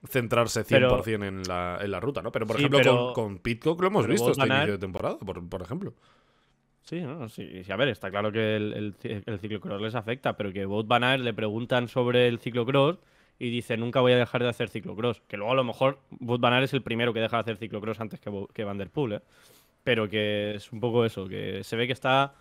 centrarse 100% en, la, en, la, ruta, ¿no? Pero por ejemplo, con, Pitcock lo hemos visto este inicio de temporada, por, ejemplo. Sí, no, sí, a ver, está claro que el, el, ciclocross les afecta, pero que Bot Van le preguntan sobre el ciclocross y dice, nunca voy a dejar de hacer ciclocross. Que luego a lo mejor Bot Van es el primero que deja de hacer ciclocross antes que, que Van Der Poel, ¿eh? pero que es un poco eso, que se ve que está...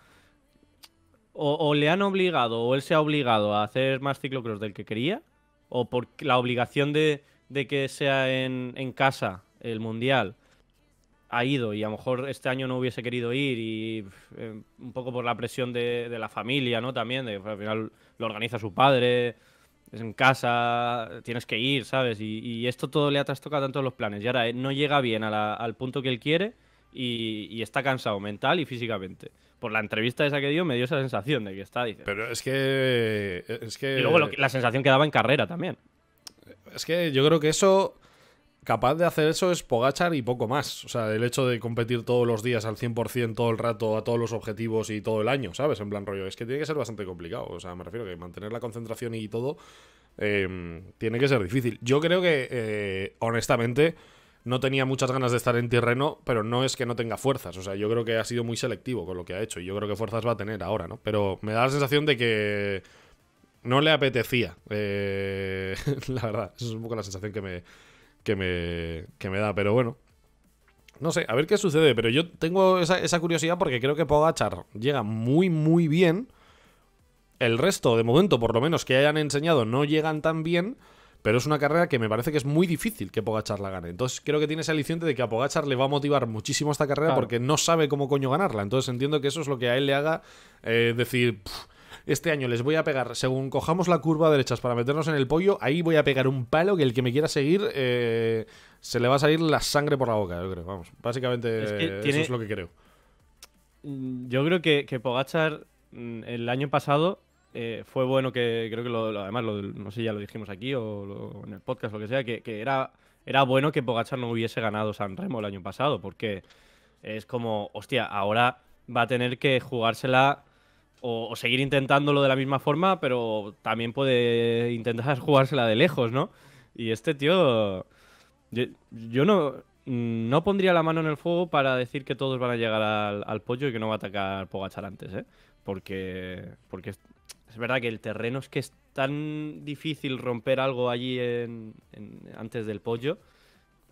O, le han obligado, o él se ha obligado a hacer más ciclocross del que quería, o por la obligación de, que sea en, casa el mundial ha ido y a lo mejor este año no hubiese querido ir y eh, un poco por la presión de, la familia, ¿no? También, al final lo organiza su padre, es en casa, tienes que ir, ¿sabes? Y, y esto todo le ha trastocado tanto los planes y ahora eh, no llega bien al punto que él quiere y, está cansado mental y físicamente. Por la entrevista esa que dio, me dio esa sensación de que está, dice. Pero es que. Es que... Y luego la sensación que daba en carrera también. Es que yo creo que eso. Capaz de hacer eso es Pogachar y poco más. O sea, el hecho de competir todos los días al 100%, todo el rato, a todos los objetivos y todo el año, ¿sabes? En plan rollo. Es que tiene que ser bastante complicado. O sea, me refiero que mantener la concentración y todo eh, tiene que ser difícil. Yo creo que, eh, honestamente, no tenía muchas ganas de estar en terreno pero no es que no tenga fuerzas. O sea, yo creo que ha sido muy selectivo con lo que ha hecho y yo creo que fuerzas va a tener ahora, ¿no? Pero me da la sensación de que no le apetecía. Eh, la verdad, Esa es un poco la sensación que me, que me, que me da, pero bueno. No sé, a ver qué sucede, pero yo tengo esa, esa curiosidad porque creo que Pogachar llega muy, muy bien. El resto, de momento, por lo menos que hayan enseñado, no llegan tan bien. Pero es una carrera que me parece que es muy difícil que Pogachar la gane. Entonces creo que tiene ese aliciente de que a Pogachar le va a motivar muchísimo esta carrera porque no sabe cómo coño ganarla. Entonces entiendo que eso es lo que a él le haga eh, decir. Este año les voy a pegar, según cojamos la curva derechas para meternos en el pollo, ahí voy a pegar un palo que el que me quiera seguir eh, se le va a salir la sangre por la boca, yo creo. Vamos, básicamente eso es lo que creo. Mm, yo creo que, que Pogachar mm, el año pasado eh, fue bueno que creo que además no sé ya lo dijimos aquí o en el podcast o lo que sea que, era bueno que Pogachar no hubiese ganado San Remo el año pasado porque es como hostia ahora va a tener que jugársela o, seguir intentándolo de la misma forma pero también puede intentar jugársela de lejos no y este tío yo, no no pondría la mano en el fuego para decir que todos van a llegar al, pollo y que no va a atacar Pogachar antes, ¿eh? Porque, porque es verdad que el terreno es que es tan difícil romper algo allí antes del pollo.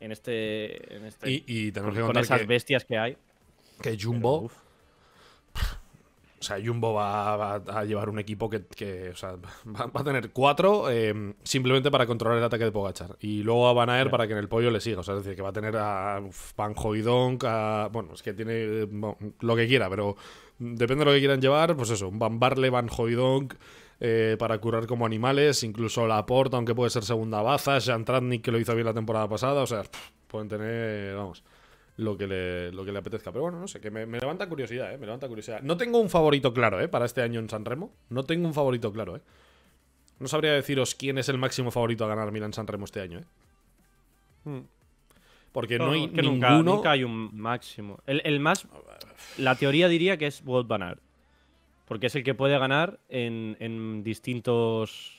En este. este y, tenemos con, que contar con esas bestias que hay. Que Jumbo. O sea, Jumbo va, a llevar un equipo que, o sea, va, a tener cuatro eh, simplemente para controlar el ataque de Pogachar. Y luego a Van Aer para que en el pollo le siga. O sea, es decir, que va a tener a Van y bueno, es que tiene lo que quiera, pero depende de lo que quieran llevar, pues eso, un Van Barle, Van Eh, para curar como animales, incluso Laporta, aunque puede ser segunda baza, Jean Tratnik que lo hizo bien la temporada pasada, o sea, pueden tener, vamos, lo que le, lo que le apetezca. Pero bueno, no sé, que me, levanta curiosidad, ¿eh? Me levanta curiosidad. No tengo un favorito claro, ¿eh? Para este año en San Remo. No tengo un favorito claro, ¿eh? No sabría deciros quién es el máximo favorito a ganar Milan San Remo este año, ¿eh? Hmm. Porque no, hay que ninguno... nunca, hay un máximo. El, el, más... La teoría diría que es Wout Van Porque es el que puede ganar en, en distintos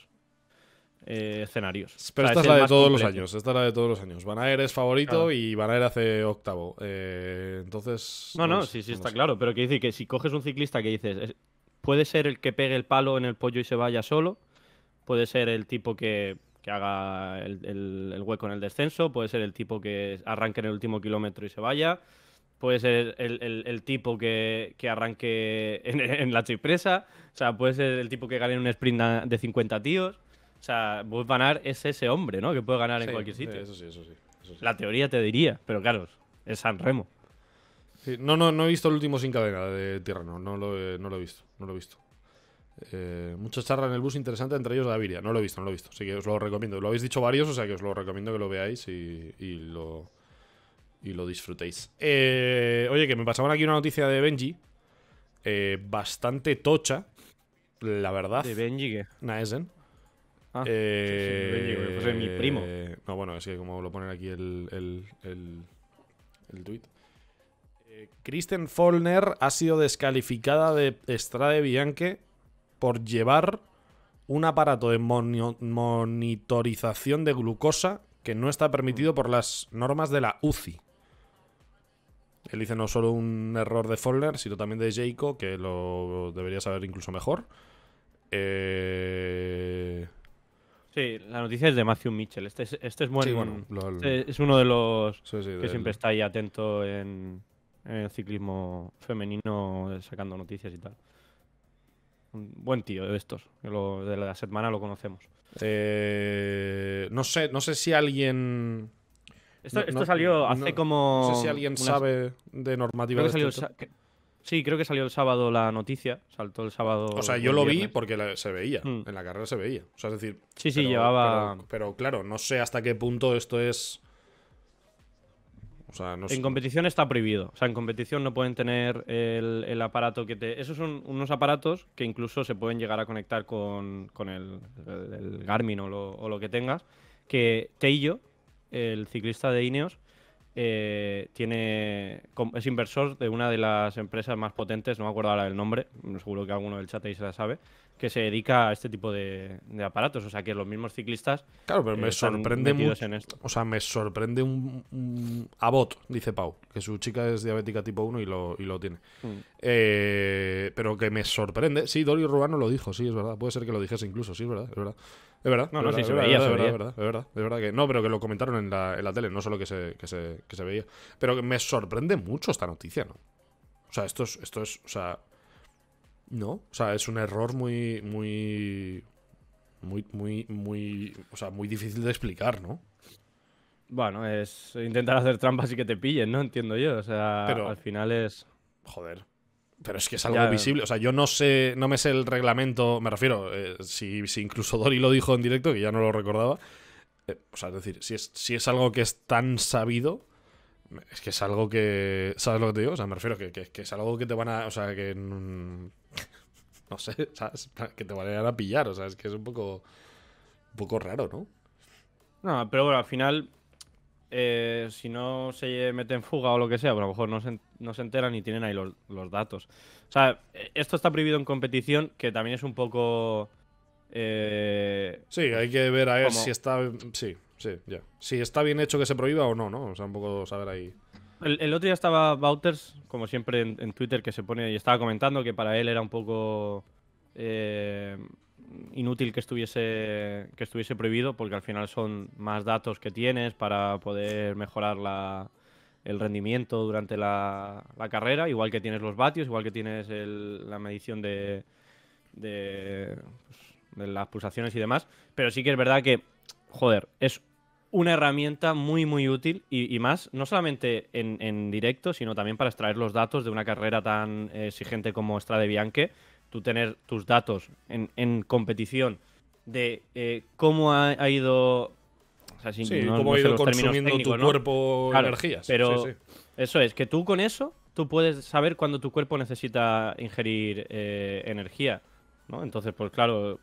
eh, escenarios. Pero esta es, la de todos los años. Esta es la de todos los años. Van es favorito y Van hace octavo. Eh, entonces. No, no, pues, sí, sí, está claro. Pero que dice que si coges un ciclista que dices, puede ser el que pegue el palo en el pollo y se vaya solo, puede ser el tipo que, haga el, hueco en el descenso, puede ser el tipo que arranque en el último kilómetro y se vaya. Puede ser el, tipo que, arranque en, en, la chipresa. O sea, puede ser el tipo que gane en un sprint de 50 tíos. O sea, es ese hombre, ¿no? Que puede ganar en cualquier eh, sitio. Eso sí, eso sí, La teoría te diría, pero claro, es San Remo. no, no, no he visto el último sin cadena de Tierra no lo, no lo he visto, no lo he visto. Eh, en el bus interesante, entre ellos la Aviria. No lo he visto, no lo he visto. Así que os lo recomiendo. Lo habéis dicho varios, o sea que os lo recomiendo que lo veáis y, lo, lo disfrutéis. Eh, oye, que me pasaban aquí una noticia de Benji. Eh, bastante tocha, la verdad. ¿De Benji qué? Naesen. Ah, eh, mi primo. no, bueno, es que como lo ponen aquí el, el, el, tweet. Eh, Kristen Follner ha sido descalificada de Strade Bianche por llevar un aparato de monitorización de glucosa que no está permitido mm. por las normas de la UCI. Él dice no solo un error de Follner, sino también de Jayco, que lo debería saber incluso mejor. Eh Sí, la noticia es de Matthew Mitchell. Este es, este bueno, este es uno de los que siempre está ahí atento en, el ciclismo femenino, sacando noticias y tal. Un buen tío de estos. de la semana lo conocemos. Eh, no sé, no sé si alguien. Esto, salió hace como. No sé si alguien sabe de normativa. de Sí, creo que salió el sábado la noticia, saltó el sábado. O sea, yo lo vi porque se veía, mm. en la carrera se veía. O sea, es decir. Sí, sí, llevaba. Pero, claro, no sé hasta qué punto esto es. O sea, no en competición está prohibido. O sea, en competición no pueden tener el, aparato que te. Esos son unos aparatos que incluso se pueden llegar a conectar con, el, Garmin o lo, o lo, que tengas. Que Teillo, el ciclista de Ineos, eh, es inversor de una de las empresas más potentes, no me acuerdo ahora el nombre, seguro que alguno del chat ahí se la sabe, que se dedica a este tipo de, aparatos. O sea, que los mismos ciclistas. Claro, pero me eh, sorprende mucho. En esto. O sea, me sorprende un, Abot, dice Pau, que su chica es diabética tipo 1 y lo, y lo tiene. Mm. Eh, pero que me sorprende. Sí, Dori Rubano lo dijo, sí, es verdad. Puede ser que lo dijese incluso, sí, es verdad, es verdad. Es verdad. No, no, sí, se veía, es verdad, es verdad, que, no, pero que lo comentaron en la, tele, no solo que se, se, veía. Pero que me sorprende mucho esta noticia, ¿no? O sea, esto es, esto es, o sea, no, o sea, es un error muy, muy, muy, muy, muy, o sea, muy difícil de explicar, ¿no? Bueno, es intentar hacer trampas y que te pillen, ¿no? Entiendo yo, o sea, pero, al final es... Joder, pero es que es algo visible, o sea, yo no sé, no me sé el reglamento, me refiero, eh, si, si, incluso Dori lo dijo en directo, que ya no lo recordaba, eh, o sea, es decir, si es, si es algo que es tan sabido, es que es algo que. ¿Sabes lo que te digo? O sea, me refiero que, que es algo que te van a. O sea, que. no sé, ¿sabes? Que te van a pillar, o sea, es que es un poco, poco raro, ¿no? No, pero bueno, al final, eh, si no se mete en fuga o lo que sea, pues a lo mejor no se, no se enteran y tienen ahí los, datos. O sea, eh, esto está prohibido en competición, que también es un poco... Eh, sí, hay que ver a ver si está... Sí, sí, ya. Si está bien hecho que se prohíba o no, ¿no? O sea, un poco saber ahí... El, otro día estaba Bouters, como siempre en, Twitter, que se pone y estaba comentando que para él era un poco eh, inútil que estuviese, que estuviese prohibido, porque al final son más datos que tienes para poder mejorar la, el rendimiento durante la, carrera, igual que tienes los vatios, igual que tienes la medición de, de, pues, de las pulsaciones y demás. Pero sí que es verdad que, joder, es una herramienta muy, muy útil y, más, no solamente en, directo, sino también para extraer los datos de una carrera tan exigente como de Bianche. Tú tener tus datos en, competición de eh, cómo ha, ido. sí, cómo ha ido consumiendo tu cuerpo energías. Pero eso es, que tú con eso tú puedes saber cuándo tu cuerpo necesita ingerir eh, energía. ¿no? Entonces, pues claro,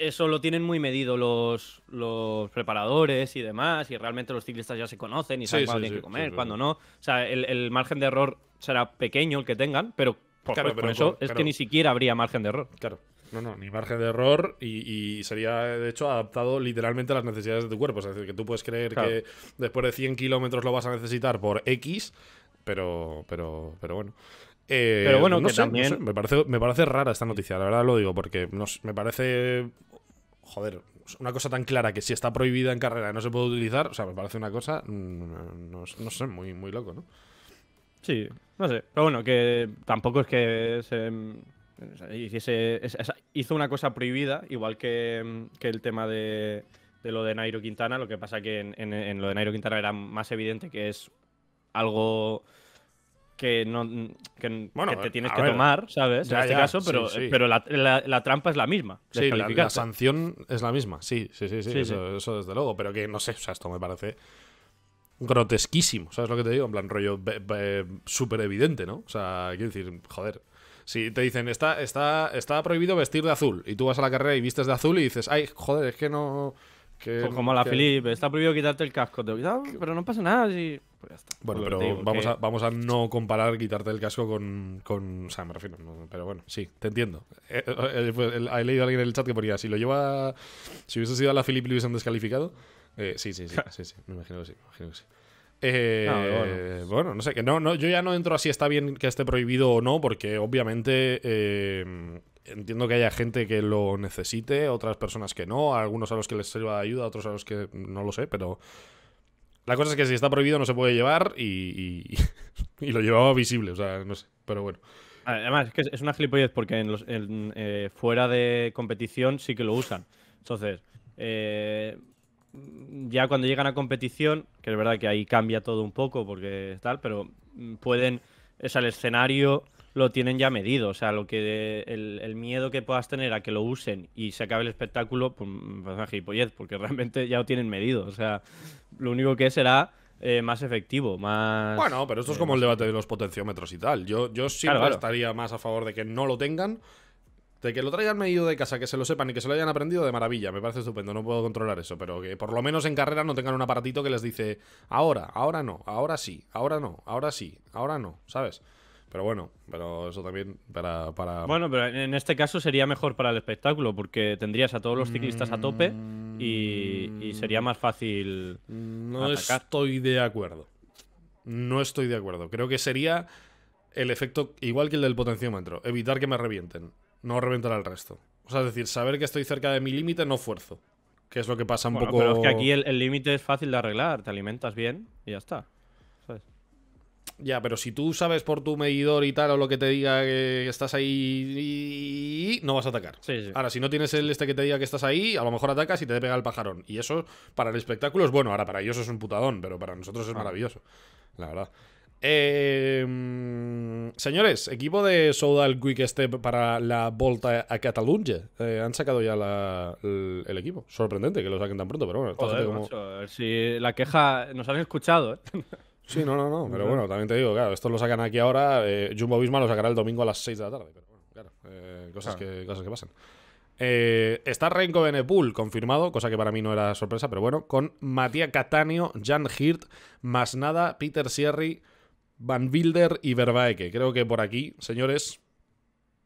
eso lo tienen muy medido los, los preparadores y demás, y realmente los ciclistas ya se conocen y saben cuándo tienen que comer, cuándo no. O sea, el, margen de error será pequeño el que tengan, pero por, eso es que ni siquiera habría margen de error. Claro. No, no, ni margen de error y, sería, de hecho, adaptado literalmente a las necesidades de tu cuerpo. Es decir, que tú puedes creer que después de 100 kilómetros lo vas a necesitar por X, pero, pero, pero bueno. Eh, pero bueno, no también... me, parece, me parece rara esta noticia, la verdad lo digo, porque me parece joder, una cosa tan clara que si está prohibida en carrera no se puede utilizar, o sea, me parece una cosa, mm, no, sé, muy, muy loco, ¿no? Sí, no sé, pero bueno, que tampoco es que se... hizo una cosa prohibida, igual que, el tema de, lo de Nairo Quintana. Lo que pasa que en, lo de Nairo Quintana era más evidente que es algo que, no, te tienes que tomar, ¿sabes? en este caso, pero, pero la, trampa es la misma. Sí, la, sanción es la misma, sí, sí, sí, sí eso, desde luego, pero que no sé, o sea, esto me parece grotesquísimo, ¿sabes lo que te digo? En plan rollo súper evidente, ¿no? O sea, quiero decir, joder. Si te dicen, está, está, está prohibido vestir de azul, y tú vas a la carrera y vistes de azul y dices, ay, joder, es que no... Que, como la Felipe, está prohibido quitarte el casco, pero no pasa nada si... Pues bueno, pues pero vamos, a, vamos a no comparar quitarte el casco con. con o sea, me refiero. pero bueno, sí, te entiendo. Eh, eh, eh, he, leído a alguien en el chat que ponía: si lo lleva. Si hubiese sido a la Philip le hubiesen descalificado. sí, sí, sí, sí, sí, me imagino que sí. bueno. no sé, que no, no, yo ya no entro así, está bien que esté prohibido o no, porque obviamente entiendo que haya gente que lo necesite, otras personas que no, algunos a los que les sirva de ayuda, otros a los que no lo sé, pero la cosa es que si está prohibido no se puede llevar y, lo llevaba visible, o sea, no sé, pero bueno. Ah, además, es que es una gilipollez porque eh, fuera de competición sí que lo usan. Entonces, eh, ya cuando llegan a competición, que es verdad que ahí cambia todo un poco porque tal, pero mm, pueden, es el escenario, lo tienen ya medido. O sea, lo que el, miedo que puedas tener a que lo usen y se acabe el espectáculo, pues me parece gilipollez, porque realmente ya lo tienen medido. O sea, lo único que será eh, más efectivo, más. Bueno, pero esto es eh, como el debate de los potenciómetros y tal. Yo, yo siempre estaría más a favor de que no lo tengan. De que lo traigan medido de casa, que se lo sepan y que se lo hayan aprendido de maravilla, me parece estupendo, no puedo controlar eso, pero que por lo menos en carrera no tengan un aparatito que les dice ahora, ahora no, ahora sí, ahora no, ahora sí, ahora no, ¿sabes? Pero bueno, pero eso también para, para, Bueno, pero en este caso sería mejor para el espectáculo, porque tendrías a todos los ciclistas a tope y, sería más fácil. No estoy de acuerdo. No estoy de acuerdo. Creo que sería el efecto igual que el del potenciómetro: evitar que me revienten, no reventar al resto. O sea, es decir, saber que estoy cerca de mi límite no fuerzo. Que es lo que pasa un poco. Pero es que aquí el límite es fácil de arreglar. Te alimentas bien y ya está. Ya, pero si tú sabes por tu medidor y tal o lo que te diga que estás ahí, no vas a atacar. Ahora, si no tienes el este que te diga que estás ahí, a lo mejor atacas y te pega el pajarón. Y eso para el espectáculo es bueno. Ahora, para ellos es un putadón, pero para nosotros es ah. maravilloso. La verdad. Em, señores, equipo de Soudal Quick Step para la Volta a Catalunya. Eh, han sacado ya el, equipo. Sorprendente que lo saquen tan pronto, pero bueno. como... si la queja nos han escuchado, ¿eh? Sí, no, no, no. Pero bueno, también te digo, claro, esto lo sacan aquí ahora. Eh, Jumbo Visma lo sacará el domingo a las 6 de la tarde. Pero bueno, claro, eh, cosas, Que, pasan. Eh, está Renko Benepool confirmado, cosa que para mí no era sorpresa, pero bueno, con Matías Catanio, Jan Hirt, nada, Peter Sierry, Van Wilder y Verbaeke. Creo que por aquí, señores,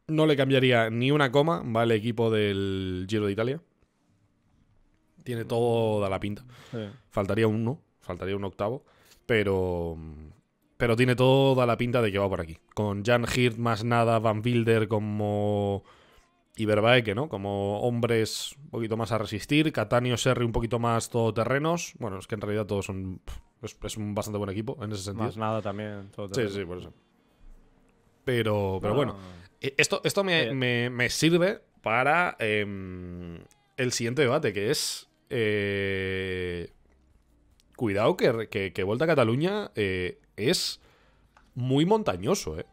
no le cambiaría ni una coma, va el equipo del Giro de Italia. Tiene toda la pinta. Faltaría uno, faltaría un octavo. Pero. Pero tiene toda la pinta de que va por aquí. Con Jan Hirt más nada, Van Wilder como. Iberbaeke ¿no? Como hombres un poquito más a resistir. Catania Serri un poquito más todoterrenos. Bueno, es que en realidad todos son. Es, un bastante buen equipo en ese sentido. Más nada también. Sí, sí, por eso. Pero, pero bueno. E, esto, esto me, eh. sirve para em, el siguiente debate, que es. Eh, cuidado que, que, Volta a Cataluña eh, es muy montañoso, ¿eh?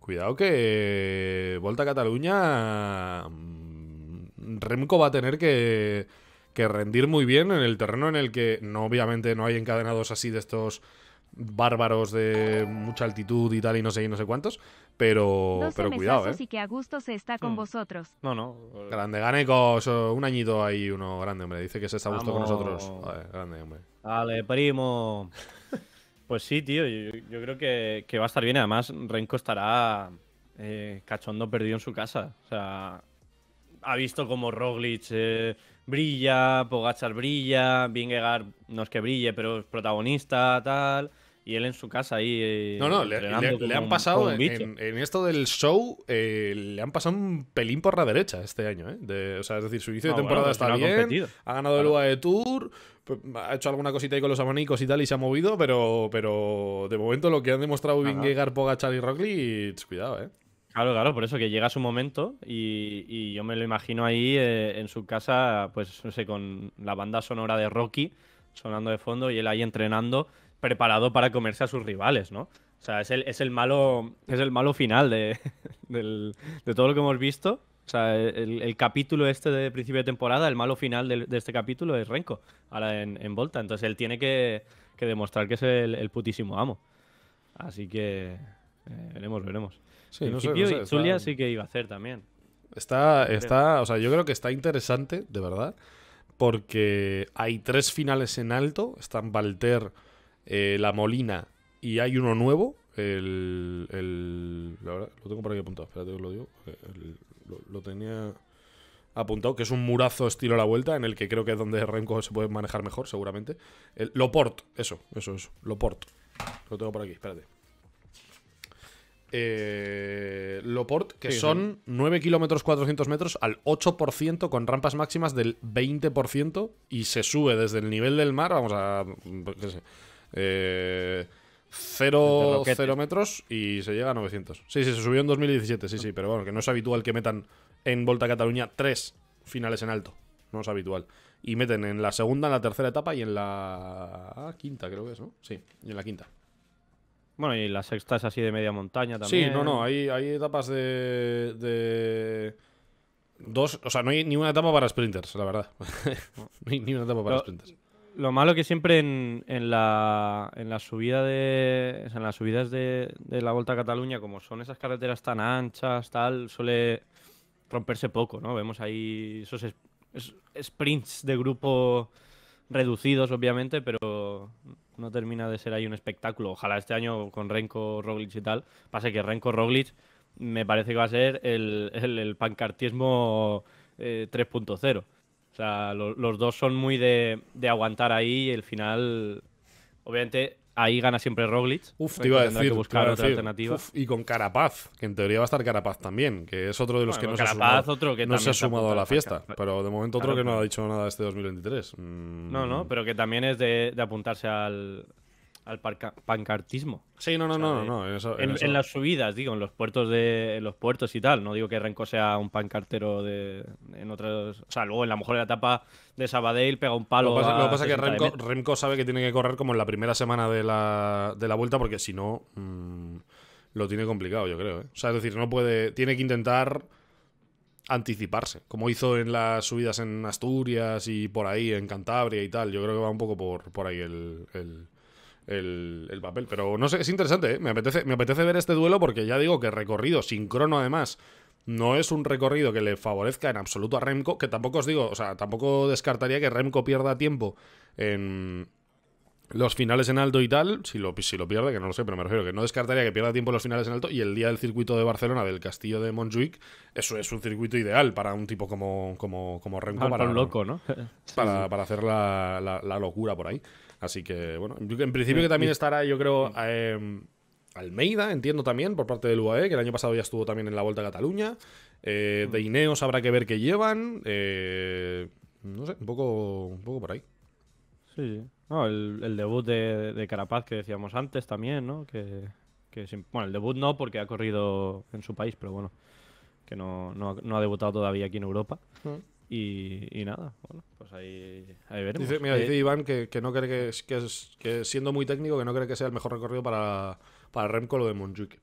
Cuidado que eh, vuelta a Cataluña... Mm, Remco va a tener que, que rendir muy bien en el terreno en el que no, obviamente no hay encadenados así de estos bárbaros de mucha altitud y tal y no sé y no sé cuántos, pero, pero cuidado, ¿eh? que a gusto se está con mm. vosotros. No, no. Grande, Ganecos, un añito ahí, uno grande, hombre. Dice que se está a gusto con nosotros. Vale, grande, hombre. Dale, primo. pues sí, tío, yo, creo que, va a estar bien. Además, Renko estará eh, cachondo perdido en su casa. O sea, ha visto como Roglic eh, brilla, Pogachar brilla, Vingegaard no es que brille, pero es protagonista, tal y él en su casa ahí. Eh, no, no, le, han pasado. En, esto del show, eh, le han pasado un pelín por la derecha este año. ¿eh? o sea, es decir, su inicio ah, de temporada pues está bien. Ha, ganado el lugar de Tour. Pues, ha hecho alguna cosita ahí con los abanicos y tal y se ha movido, pero, pero de momento lo que han demostrado Vingegaard, Pogachar y Roglic, cuidado, ¿eh? Claro, claro, por eso que llega su momento y, yo me lo imagino ahí eh, en su casa, pues no sé, con la banda sonora de Rocky sonando de fondo y él ahí entrenando preparado para comerse a sus rivales, ¿no? O sea, es el, es el malo, es el malo final de, todo lo que hemos visto. O sea, el, capítulo este de principio de temporada, el malo final de, este capítulo es Renko, ahora en, Volta. Entonces él tiene que, demostrar que es el, putísimo amo. Así que eh, veremos, veremos. Sí, sí que iba a hacer también. Está, está, o sea, yo creo que está interesante, de verdad, porque hay tres finales en alto. Están Valter eh, la Molina y hay uno nuevo. El, la lo tengo por aquí apuntado, espérate que lo digo. lo, tenía apuntado, que es un murazo estilo a la vuelta, en el que creo que es donde Renko se puede manejar mejor, seguramente. El, Loport, eso, eso, eso, Loport. Lo tengo por aquí, espérate. Eh, Loport, que son 9 kilómetros 400 metros al 8% con rampas máximas del 20% y se sube desde el nivel del mar, vamos a... Eh, cero, metros y se llega a 900. Sí, sí, se subió en 2017, sí, sí, pero bueno, que no es habitual que metan en Volta Cataluña tres finales en alto. No es habitual. Y meten en la segunda, en la tercera etapa y en la quinta, creo que es, ¿no? Sí, y en la quinta. Bueno, y la sexta es así de media montaña también. Sí, no, no, hay, hay etapas de, Dos, o sea, no hay ni una etapa para sprinters, la verdad. no ni una etapa para sprinters lo malo que siempre en, la, en subida de en las subidas de, la Volta a Cataluña, como son esas carreteras tan anchas, tal, suele romperse poco, ¿no? Vemos ahí esos sprints de grupo reducidos, obviamente, pero no termina de ser ahí un espectáculo. Ojalá este año con Renko, Roglic y tal, pase que Renko, Roglic me parece que va a ser el, pancartismo 3.0. Eh, o sea, los dos son muy de, aguantar ahí y el final, obviamente, ahí gana siempre Roglic. Uf, pues te iba a decir, que buscar otra alternativa. y con Carapaz, que en teoría va a estar Carapaz también, que es otro de los que no, se ha sumado, no se ha sumado a la fiesta. Pero de momento otro que no ha dicho nada este 2023. Mm. No, no, pero que también es de apuntarse al, al pancartismo. Sí, no, no, no, no, no en, las subidas, digo, en los puertos de los puertos y tal. No digo que Renko sea un pancartero de en otras... o sea, luego en la mejor la etapa de Sabadell pega un palo. Lo que pasa, es que Renko sabe que tiene que correr como en la primera semana de la, de la vuelta porque si no mm, lo tiene complicado, yo creo. ¿eh? O sea, es decir, no puede, tiene que intentar anticiparse, como hizo en las subidas en Asturias y por ahí, en Cantabria y tal. Yo creo que va un poco por, por ahí el el, papel. Pero no sé, es interesante, ¿eh? me, apetece, me apetece ver este duelo porque ya digo que recorrido sincrono además no es un recorrido que le favorezca en absoluto a Remco, que tampoco os digo, o sea, tampoco descartaría que Remco pierda tiempo en los finales en alto y tal, si lo, si lo pierde, que no lo sé, pero me refiero que no descartaría que pierda tiempo en los finales en alto y el día del circuito de Barcelona del Castillo de Montjuic, eso es un circuito ideal para un tipo como, como, como Remco. para, loco, ¿no? para, hacer la locura por ahí. Así que, bueno, en principio que también estará, yo creo, em, Almeida, entiendo también, por parte del UAE, que el año pasado ya estuvo también en la Vuelta a Cataluña. Eh, mm. de Ineos habrá que ver qué llevan. Eh, no sé, un poco, un poco por ahí. Sí, sí. el, debut de, Carapaz que decíamos antes también, ¿no? Que, bueno, el debut no porque ha corrido en su país, pero bueno, que no, ha debutado todavía aquí en Europa. Mm. Y, nada, bueno, pues ahí, veremos. Dice, mira, eh, dice Iván que, que no cree que, que, es, siendo muy técnico, que no cree que sea el mejor recorrido para, para Remco lo de Montjuic.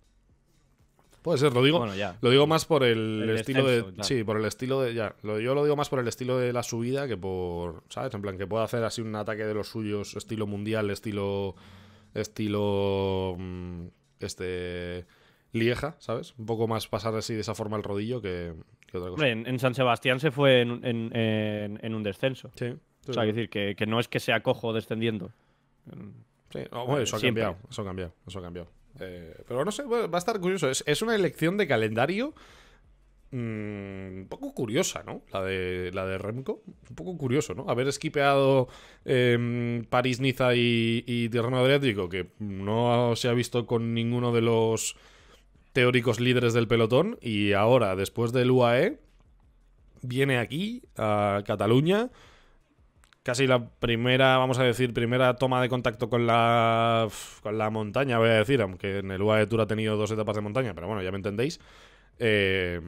Puede ser, lo digo, lo digo más por el, estilo de. Sí, por el estilo de. Ya, lo, yo lo digo más por el estilo de la subida que por. ¿Sabes? En plan, que pueda hacer así un ataque de los suyos, estilo mundial, estilo. Estilo. Mm, este. Lieja, ¿sabes? Un poco más pasar así de esa forma el rodillo que, en, San Sebastián se fue en, un descenso. Sí. O sea, decir, que, no es que sea cojo descendiendo. Mm. Sí, eso ha cambiado, eso ha cambiado, eso eh, pero no sé, va a estar curioso. Es, una elección de calendario mm, un poco curiosa, ¿no? La de, la de Remco. Un poco curioso, ¿no? Haber esquipeado em, París-Niza y, tierra Adriática, Adriático, que no se ha visto con ninguno de los teóricos líderes del pelotón y ahora, después del UAE, viene aquí, a Cataluña, casi la primera, vamos a decir, primera toma de contacto con la, con la montaña, voy a decir, aunque en el UAE Tour ha tenido dos etapas de montaña, pero bueno, ya me entendéis. Eh,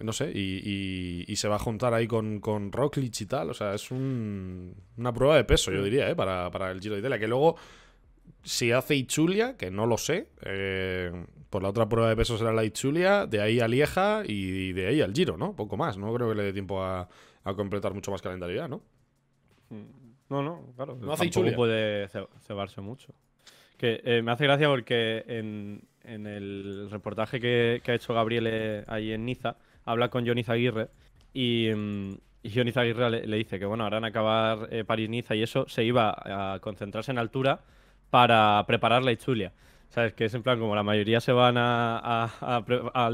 no sé, y, se va a juntar ahí con, con y tal. O sea, es un, una prueba de peso, yo mm. diría, eh, para, para el Giro de Italia. Que luego, si hace Ichulia, que no lo sé, eh, por la otra prueba de peso será la Itzulia, de ahí a Lieja y de ahí al Giro, ¿no? Poco más, no creo que le dé tiempo a, completar mucho más calendario ¿no? Mm, no, no, claro. No hace Itzulia. puede cebarse mucho. Que eh, me hace gracia porque en, el reportaje que, ha hecho Gabriel ahí en Niza, habla con Johnny Aguirre y, mm, y Johnny Zaguirre le, dice que, bueno, harán acabar eh, París-Niza y eso, se iba a concentrarse en altura para preparar la Itzulia. ¿Sabes? Que es en plan como la mayoría se van a,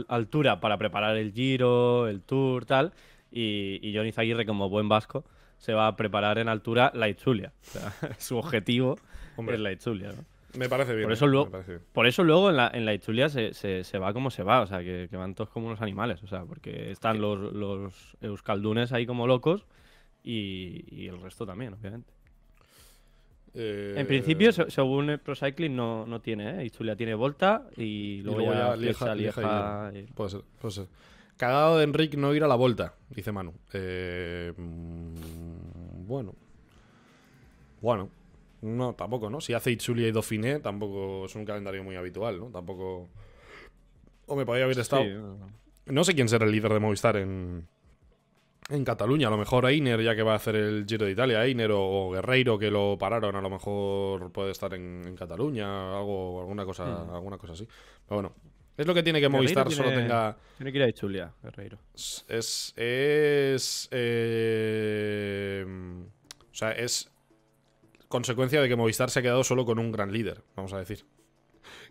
altura para preparar el giro, el tour, tal. Y, Johnny Zaguirre, como buen vasco, se va a preparar en altura la Itzulia. O sea, su objetivo es la Itzulia, ¿no? Me parece bien. Por ¿eh? eso luego, Por eso luego en, la, en Itzulia se, va como se va, o sea, que, van todos como unos animales, o sea, porque están los, los euskaldunes ahí como locos y el resto también, obviamente. Eh, en principio, según Procycling, Pro no, tiene, ¿eh? tiene Volta y luego, ya, Puede ser, Cagado de Enric no ir a la Volta, dice Manu. Eh, mm, bueno. Bueno. No, tampoco, ¿no? Si hace Itzulia y Dauphiné, tampoco es un calendario muy habitual, ¿no? Tampoco... O me podría haber estado... No sé quién será el líder de Movistar en en Cataluña, a lo mejor Einer, ya que va a hacer el Giro de Italia, Einer o Guerreiro que lo pararon, a lo mejor puede estar en, Cataluña, algo, alguna cosa, hmm. alguna cosa así. Pero bueno, es lo que tiene que Movistar solo tenga. Tiene que ir a Chulia, Guerreiro. Es. Eh, o sea, es consecuencia de que Movistar se ha quedado solo con un gran líder, vamos a decir.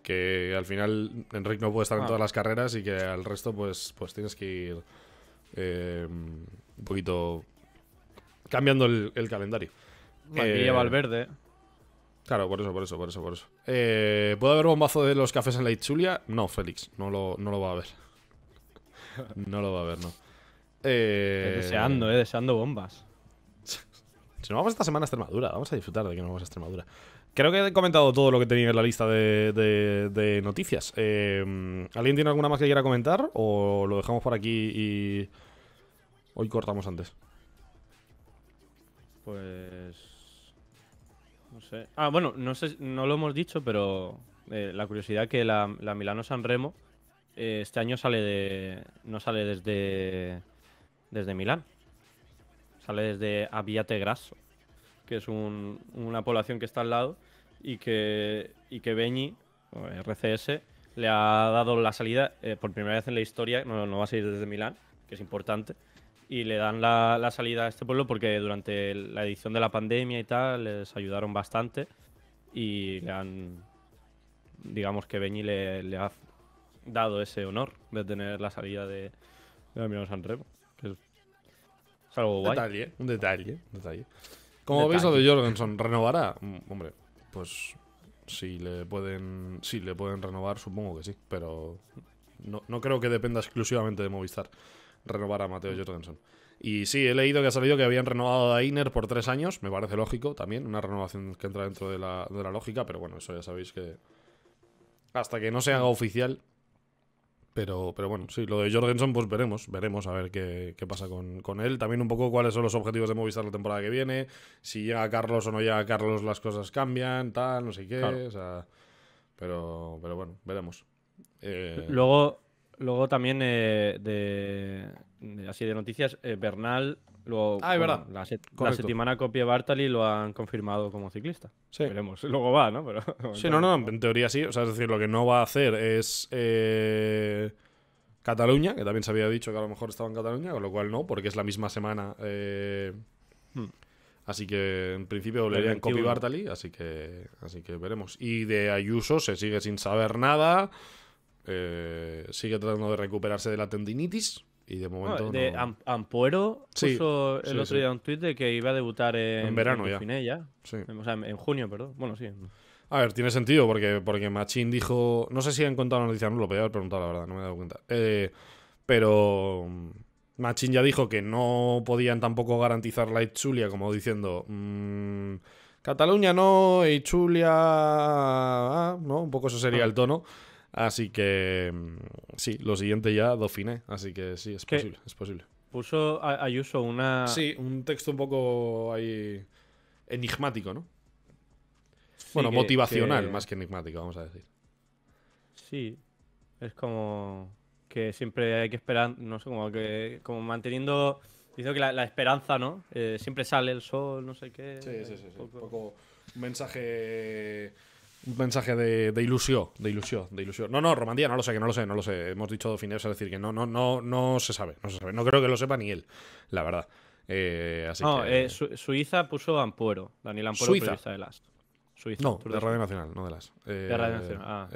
Que al final Enric no puede estar en ah. todas las carreras y que al resto, pues, pues tienes que ir eh, un poquito cambiando el, el calendario. lleva el eh, verde Claro, por eso, por eso, por eso, por eso. Eh, ¿Puede haber bombazo de los cafés en la Itzulia? No, Félix, no lo, no lo va a haber. no lo va a haber, no. Eh, deseando, eh, deseando bombas. Si no vamos esta semana a Extremadura, vamos a disfrutar de que no vamos a Extremadura. Creo que he comentado todo lo que tenía en la lista de, noticias. Em, ¿Alguien tiene alguna más que quiera comentar? ¿O lo dejamos por aquí y. Hoy cortamos antes? Pues. No sé. Ah, bueno, no, sé, no lo hemos dicho, pero eh, la curiosidad que la, la Milano San Remo eh, este año sale de. No sale desde. Desde Milán. Sale desde Aviate Grasso que es una población que está al lado y que, y que Beñi, RCS, le ha dado la salida eh, por primera vez en la historia, no, va a salir desde Milán, que es importante, y le dan la, la, salida a este pueblo porque durante la edición de la pandemia y tal les ayudaron bastante y le han, digamos que Beñi le, le ha dado ese honor de tener la salida de, de Milán Sanremo, que es, algo guay. Detalle, un detalle, un detalle. Como veis lo de Jorgensen, ¿renovará? Mm, hombre, pues si le pueden. Si le pueden renovar, supongo que sí. Pero no, creo que dependa exclusivamente de Movistar renovar a Mateo Jorgensen. Y sí, he leído que ha salido que habían renovado a Iner por tres años, me parece lógico también, una renovación que entra dentro de la, de la lógica, pero bueno, eso ya sabéis que hasta que no se haga oficial, pero, pero bueno, sí, lo de Jorgensen, pues veremos, veremos a ver qué, pasa con, él. También un poco cuáles son los objetivos de Movistar la temporada que viene, si llega Carlos o no llega Carlos, las cosas cambian, tal, no sé qué. pero, pero bueno, veremos. Eh, luego, luego también eh, de, así de noticias, eh, Bernal ah, es verdad. La, semana copia Bartali lo han confirmado como ciclista. Veremos. Luego va, ¿no? sí, no, no, en teoría sí. O sea, es decir, lo que no va a hacer es eh, Cataluña, que también se había dicho que a lo mejor estaba en Cataluña, con lo cual no, porque es la misma semana. Eh, hmm. Así que en principio volvería en Copy Bartali, así que, así que veremos. Y de Ayuso se sigue sin saber nada. Eh, sigue tratando de recuperarse de la tendinitis. Y de momento. Ampuero puso el otro día un tweet de que iba a debutar en, verano ya. en junio, perdón. Bueno, sí. A ver, tiene sentido porque, porque Machín dijo. No sé si han contado la noticia, no lo podía haber preguntado, la verdad, no me he dado cuenta. Eh, pero. Mm, Machín ya dijo que no podían tampoco garantizar la Itzulia, como diciendo. Mm, Cataluña no, Itzulia. Ah, no, un poco eso sería ah. el tono. Así que mm, sí, lo siguiente ya dofiné. así que sí, es posible, es posible. Puso Ayuso una... Sí, un texto un poco ahí enigmático, ¿no? bueno, motivacional más que enigmático, vamos a decir. Sí, es como que siempre hay que esperar, no sé, como que como manteniendo, Dice que la, esperanza, ¿no? Eh, siempre sale el sol, no sé qué. sí, sí, sí. Un poco... Un mensaje un mensaje de, ilusión, de ilusión, de ilusión. No, no, Romandía no lo sé, que no lo sé, no lo sé. Hemos dicho fines, es decir, que no, no, no, no se sabe, no se sabe. No creo que lo sepa ni él, la verdad. Eh, no, eh, Suiza puso Ampuero, Daniel Ampuero, Suiza. periodista de las. Suiza, no, de Radio Nacional, no de las. Eh, de Radio Nacional, ah.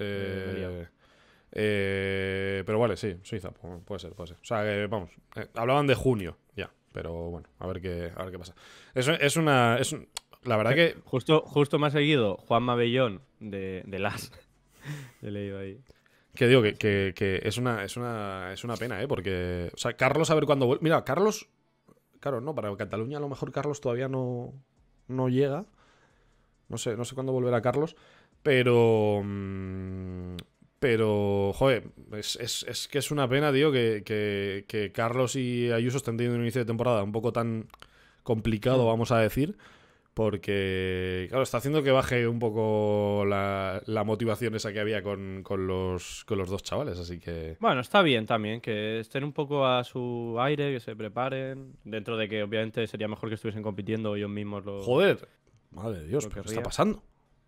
pero vale, sí, Suiza, puede ser, puede ser. O sea, vamos, hablaban de junio ya, pero bueno, a ver qué, a ver qué pasa. Es, es una, la verdad eh, que. Justo, justo me ha seguido Juan Mabellón de, LAS. Que digo, que, es, una, es, una, pena, ¿eh? Porque. O sea, Carlos, a ver cuándo vuelve. Mira, Carlos. Claro, no, para Cataluña a lo mejor Carlos todavía no, llega. No sé, no sé cuándo volverá Carlos. Pero. Mm, pero, joder, es, que es una pena, digo que, que Carlos y Ayuso estén teniendo un inicio de temporada un poco tan complicado, mm. vamos a decir porque, claro, está haciendo que baje un poco la, motivación esa que había con, los, con los dos chavales, así que... Bueno, está bien también, que estén un poco a su aire, que se preparen, dentro de que obviamente sería mejor que estuviesen compitiendo ellos mismos los... Joder, madre de Dios, pero ¿qué está pasando?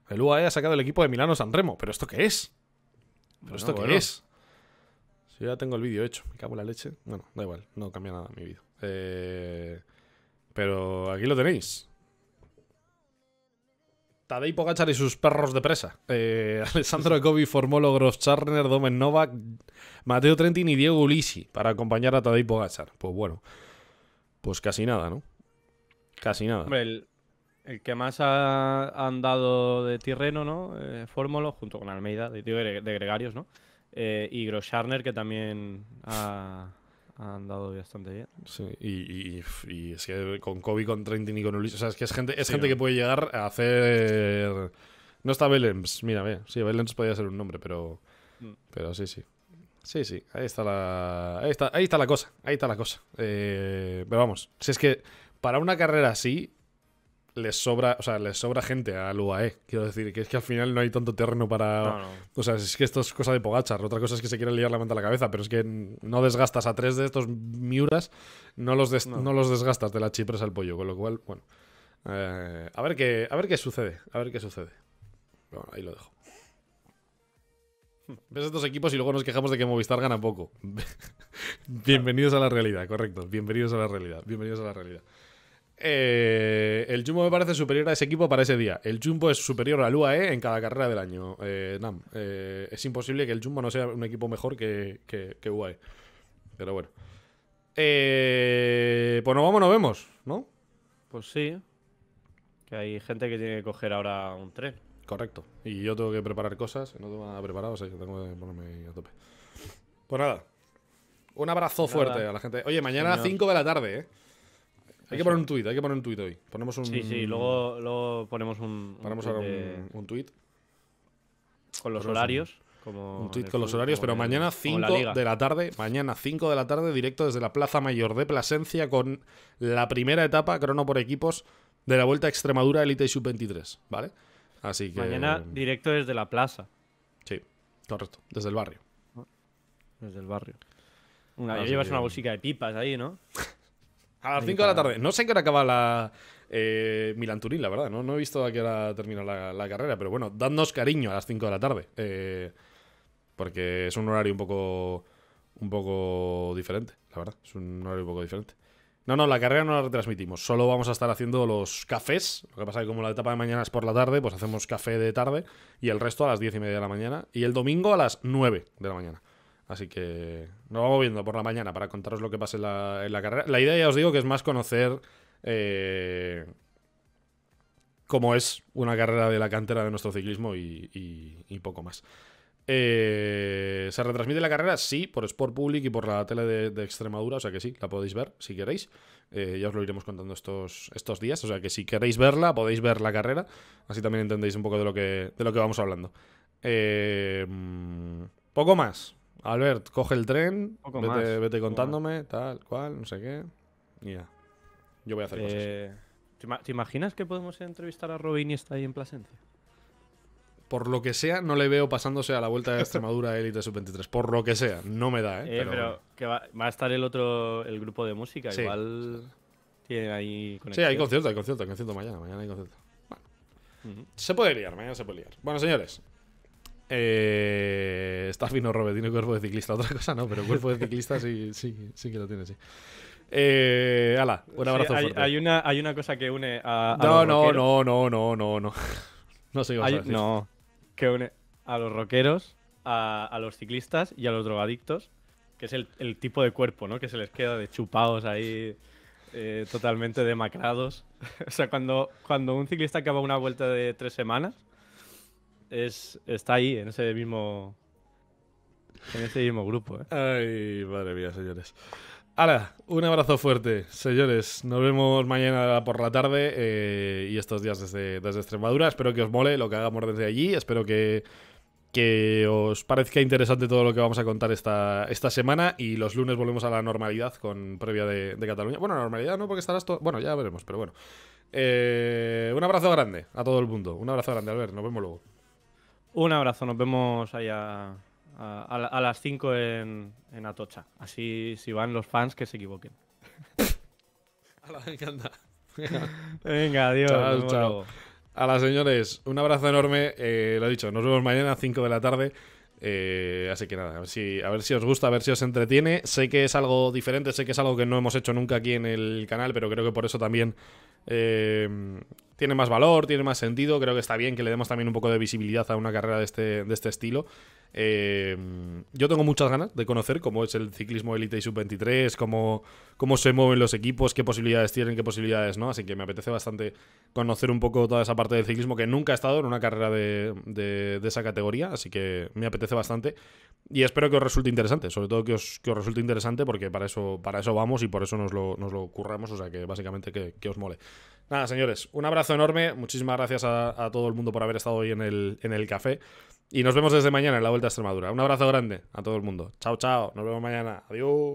El UAE ha sacado el equipo de Milano Sanremo, pero ¿esto qué es? ¿Pero esto qué es? Si yo ya tengo el vídeo hecho, me cago en la leche. Bueno, da igual, no cambia nada mi vida. Eh, pero aquí lo tenéis. Tadej Pogachar y sus perros de presa. Eh, Alessandro Gobbi, Formolo, Grosscharner, Domen Novak, Mateo Trentin y Diego Ulisi para acompañar a Tadej Pogachar. Pues bueno, pues casi nada, ¿no? Casi nada. Hombre, el, que más ha, andado de Tirreno, ¿no? Eh, Formolo, junto con Almeida, de, de, Gregarios, ¿no? Eh, y Grosscharner, que también ha han andado bastante bien. Sí, y, es que con Kobe, con Trentin y con Luis, o sea, es que es gente, es gente que puede llegar a hacer... No está Belens mira, ve. Sí, Belens podría ser un nombre, pero... Mm. Pero sí, sí. Sí, sí, ahí está la, ahí está, ahí está la cosa, ahí está la cosa. Eh, pero vamos, si es que para una carrera así, les sobra, o sea, les sobra gente al UAE. Quiero decir, que es que al final no hay tanto terreno para. O sea, es que esto es cosa de pogachar. Otra cosa es que se quieren liar la manta a la cabeza, pero es que no desgastas a tres de estos miuras, no los, los desgastas de la chipres al pollo. Con lo cual, bueno. Eh, a, ver qué, a ver qué sucede. A ver qué sucede. Bueno, ahí lo dejo. Hmm. Ves estos equipos y luego nos quejamos de que Movistar gana poco. bienvenidos a la realidad, correcto. Bienvenidos a la realidad. Bienvenidos a la realidad. Eh, el Jumbo me parece superior a ese equipo para ese día. El Jumbo es superior al UAE en cada carrera del año. Eh, eh, es imposible que el Jumbo no sea un equipo mejor que, que, UAE. E. Pero bueno. Eh, pues nos vamos, nos vemos, ¿no? Pues sí. Que hay gente que tiene que coger ahora un tren. Correcto. Y yo tengo que preparar cosas. No tengo nada preparado, o sea, yo tengo que ponerme a tope. Pues nada. Un abrazo fuerte a la gente. Oye, mañana a 5 de la tarde, ¿eh? Hay que poner un tuit, hay que poner un tuit hoy. Ponemos un... Sí, sí, luego, luego ponemos un. Ponemos ahora un, tuit. Con los horarios. Un, como un tuit con los horarios, pero mañana 5 de la tarde, mañana 5 de la tarde, directo desde la Plaza Mayor de Plasencia con la primera etapa, crono por equipos, de la Vuelta a Extremadura Elite Sub-23, ¿vale? Así que... Mañana directo desde la plaza. Sí, correcto, desde el barrio. Desde el barrio. Una, llevas una bolsica de pipas ahí, ¿no? A las 5 de la tarde. No sé en qué hora acaba la eh, Milanturín, la verdad. No, he visto a qué hora termina la, carrera, pero bueno, dadnos cariño a las 5 de la tarde. Eh, porque es un horario un poco. un poco diferente, la verdad. Es un horario un poco diferente. No, no, la carrera no la retransmitimos. Solo vamos a estar haciendo los cafés. Lo que pasa es que como la etapa de mañana es por la tarde, pues hacemos café de tarde y el resto a las 10 y media de la mañana. Y el domingo a las 9 de la mañana. Así que nos vamos viendo por la mañana para contaros lo que pasa en la, carrera. La idea, ya os digo, que es más conocer eh, cómo es una carrera de la cantera de nuestro ciclismo y, poco más. Eh, ¿Se retransmite la carrera? Sí, por Sport Public y por la tele de, Extremadura, o sea que sí, la podéis ver si queréis. Eh, ya os lo iremos contando estos, estos días, o sea que si queréis verla, podéis ver la carrera, así también entendéis un poco de lo que, de lo que vamos hablando. Eh, poco más, Albert, coge el tren, vete, contándome, tal, cual, no sé qué. Y ya. Yo voy a hacer cosas. Eh, ¿Te imaginas que podemos entrevistar a Robin y está ahí en Plasencia? Por lo que sea, no le veo pasándose a la vuelta de Extremadura Elite Sub-23. Por lo que sea, no me da, ¿eh? eh pero, que va, va, a estar el otro, el grupo de música, igual tiene ahí conexión. Sí, hay concierto, hay concierto, hay concierto mañana, mañana hay concierto. Bueno. Se puede liar, mañana se puede liar. Bueno, señores, eh, fino, fino Robert, tiene cuerpo de ciclista. Otra cosa no, pero cuerpo de ciclista sí, sí, que lo tiene, sí. Eh, ala, un abrazo hay, fuerte. hay, una, hay una cosa que une a. no, no, no, no, no, no, no, no. Sé a decir. No, que une a los rockeros, a, los ciclistas y a los drogadictos, que es el, tipo de cuerpo, ¿no? Que se les queda de chupados ahí, eh, totalmente demacrados. o sea, cuando, cuando un ciclista acaba una vuelta de tres semanas es, está ahí, en ese mismo. En ese mismo grupo, ¿eh? Ay, madre mía, señores. Ahora, un abrazo fuerte, señores. Nos vemos mañana por la tarde eh, y estos días desde, Extremadura. Espero que os mole lo que hagamos desde allí. Espero que, que os parezca interesante todo lo que vamos a contar esta, esta semana. Y los lunes volvemos a la normalidad con previa de, Cataluña. Bueno, normalidad no, porque estarás todo. Bueno, ya veremos, pero bueno. Eh, un abrazo grande a todo el mundo. Un abrazo grande, Albert. Nos vemos luego. Un abrazo, nos vemos allá a, las 5 en, Atocha. Así si van los fans que se equivoquen. A encanta. Venga, adiós. A las señores, un abrazo enorme. Eh, lo lo dicho, nos vemos mañana a 5 de la tarde. Eh, así que nada, a ver, si, a ver si os gusta, a ver si os entretiene. Sé que es algo diferente, sé que es algo que no hemos hecho nunca aquí en el canal, pero creo que por eso también eh, tiene más valor, tiene más sentido. Creo que está bien que le demos también un poco de visibilidad a una carrera de este, de este estilo. Eh, yo tengo muchas ganas de conocer cómo es el ciclismo Elite y Sub-23, cómo, cómo se mueven los equipos, qué posibilidades tienen, qué posibilidades no. Así que me apetece bastante conocer un poco toda esa parte del ciclismo que nunca he estado en una carrera de, esa categoría. Así que me apetece bastante y espero que os resulte interesante. Sobre todo que os, que resulte interesante porque para eso, para eso vamos y por eso nos lo, nos curramos. O sea que básicamente que, que os mole. Nada, señores, un abrazo enorme. Muchísimas gracias a, todo el mundo por haber estado hoy en el, en el café. Y nos vemos desde mañana en la Vuelta a Extremadura. Un abrazo grande a todo el mundo. Chao, chao. Nos vemos mañana. Adiós.